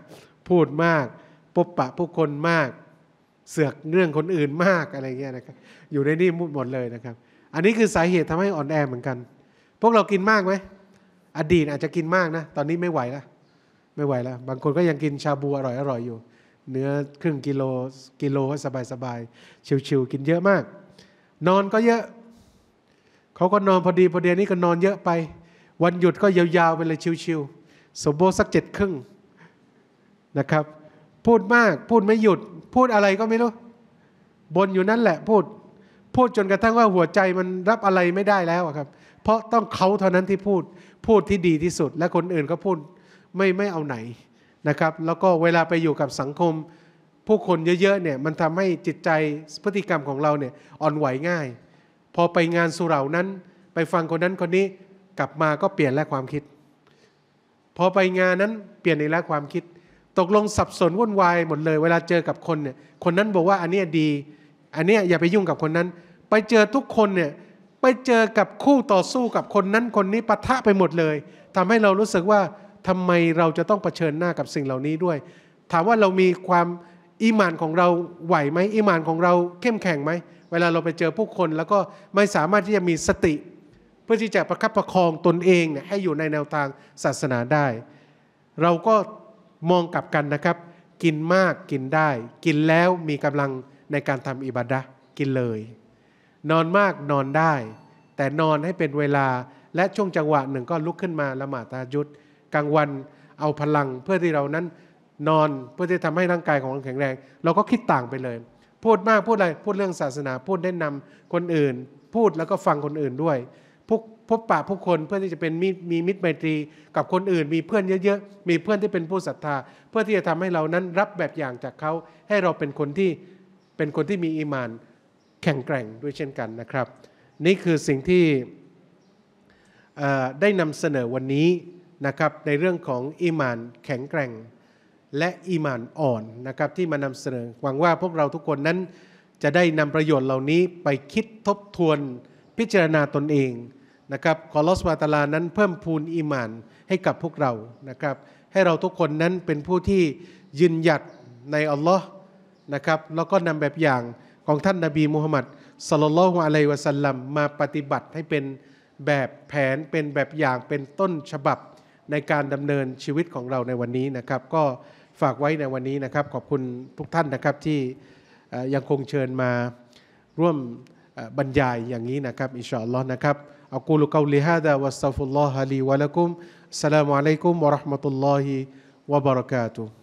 พูดมากพบปะผู้คนมากเสือกเรื่องคนอื่นมากอะไรเงี้ยนะครับอยู่ในนี่มุดหมดเลยนะครับ อันนี้คือสาเหตุทำให้อ่อนแอเหมือนกัน พวกเรากินมากไหมอดีตอาจจะกินมากนะ ตอนนี้ไม่ไหวแล้วไม่ไหวแล้วบางคนก็ยังกินชาบูอร่อยอร่อยอยู่ เนื้อครึ่งกิโลกิโลสบายสบายชิวๆกินเยอะมาก นอนก็เยอะ เขาก็นอนพอดีพอดีนี่ก็นอนเยอะไป วันหยุดก็ยาวๆไปเลยชิวๆสมบูรณ์สักเจ็ดครึ่งนะครับ พูดมากพูดไม่หยุดพูดอะไรก็ไม่รู้ บนอยู่นั่นแหละพูด พูดจนกระทั่งว่าหัวใจมันรับอะไรไม่ได้แล้วครับเพราะต้องเขาเท่านั้นที่พูดพูดที่ดีที่สุดและคนอื่นก็พูดไม่ไม่เอาไหนนะครับ แล้วก็เวลาไปอยู่กับสังคม ผู้คนเยอะๆเนี่ยมันทำให้จิตใจพฤติกรรมของเรา เนี่ย อ่อนไหวง่าย พอไปงานสุเหร่านั้น ไปฟังคนนั้นคนนี้กลับมาก็เปลี่ยนแล้ความคิด พอไปงานนั้นเปลี่ยนในแล้ความคิดตกลงสับสนวุ่นวายหมดเลย เวลาเจอกับคนเนี่ยคนนั้นบอกว่าอันนี้ดี อันนี้อย่าไปยุ่งกับคนนั้น ไปเจอทุกคนเนี่ยไปเจอกับคู่ต่อสู้กับคนนั้นคนนี้ปะทะไปหมดเลย ทำให้เรารู้สึกว่าทำไมเราจะต้องเผชิญหน้ากับสิ่งเหล่านี้ด้วย ถามว่าเรามีความอิมานของเราไหวไหมอิมานของเราเข้มแข็งไหมเวลาเราไปเจอผู้คนแล้วก็ไม่สามารถที่จะมีสติ เพื่อที่จะประคับประคองตนเองให้อยู่ในแนวทางศาสนาได้ เราก็มองกลับกันนะครับ กินมากกินได้ กินแล้วมีกำลังในการทำอิบาดะกินเลย นอนมากนอนได้ แต่นอนให้เป็นเวลาและช่วงจังหวะหนึ่งก็ลุกขึ้นมาละหมาดตาจุดกลางวันเอาพลังเพื่อที่เรานั้น นอนเพื่อที่ทำให้ร่างกายของเราแข็งแรง เราก็คิดต่างไปเลย พูดมากพูดอะไรพูดเรื่องศาสนา พูดแนะนำคนอื่น พูดแล้วก็ฟังคนอื่นด้วยพบปะผู้คนเพื่อที่จะเป็นมีมิตรไมตรีกับคนอื่นมีเพื่อนเยอะๆ มีเพื่อนที่เป็นผู้ศรัทธา เพื่อที่จะทำให้เรานั้นรับแบบอย่างจากเขาให้เราเป็นคนที่เป็นคนที่มีอีมานแข็งแกร่งด้วยเช่นกันนะครับ นี่คือสิ่งที่ได้นำเสนอวันนี้นะครับในเรื่องของอีมานแข็งแกร่ง และอีมานอ่อนนะครับที่มานำเสนอหวังว่าพวกเราทุกคนนั้นจะได้นำประโยชน์เหล่านี้ไปคิดทบทวนพิจารณาตนเองนะครับขอลอสวาตาลานั้นเพิ่มพูนอิมานให้กับพวกเรานะครับให้เราทุกคนนั้นเป็นผู้ที่ยืนหยัดในอัลลอฮ์นะครับ แล้วก็นำแบบอย่างของท่านนาบีมูฮัมมัดสลลัลฮุอะลัยวะสัลลัมมาปฏิบัติให้เป็นแบบแผน เป็นแบบอย่าง เป็นต้นฉบับในการดำเนินชีวิตของเราในวันนี้นะครับ ก็ฝากไว้ในวันนี้นะครับ ขอบคุณทุกท่านนะครับที่ยังคงเชิญมาร่วมบรรยายอย่างนี้นะครับ อิชอัลลอฮ์นะครับ أقول قولي هذا وأستغفر الله لي ولكم السلام عليكم ورحمة الله وبركاته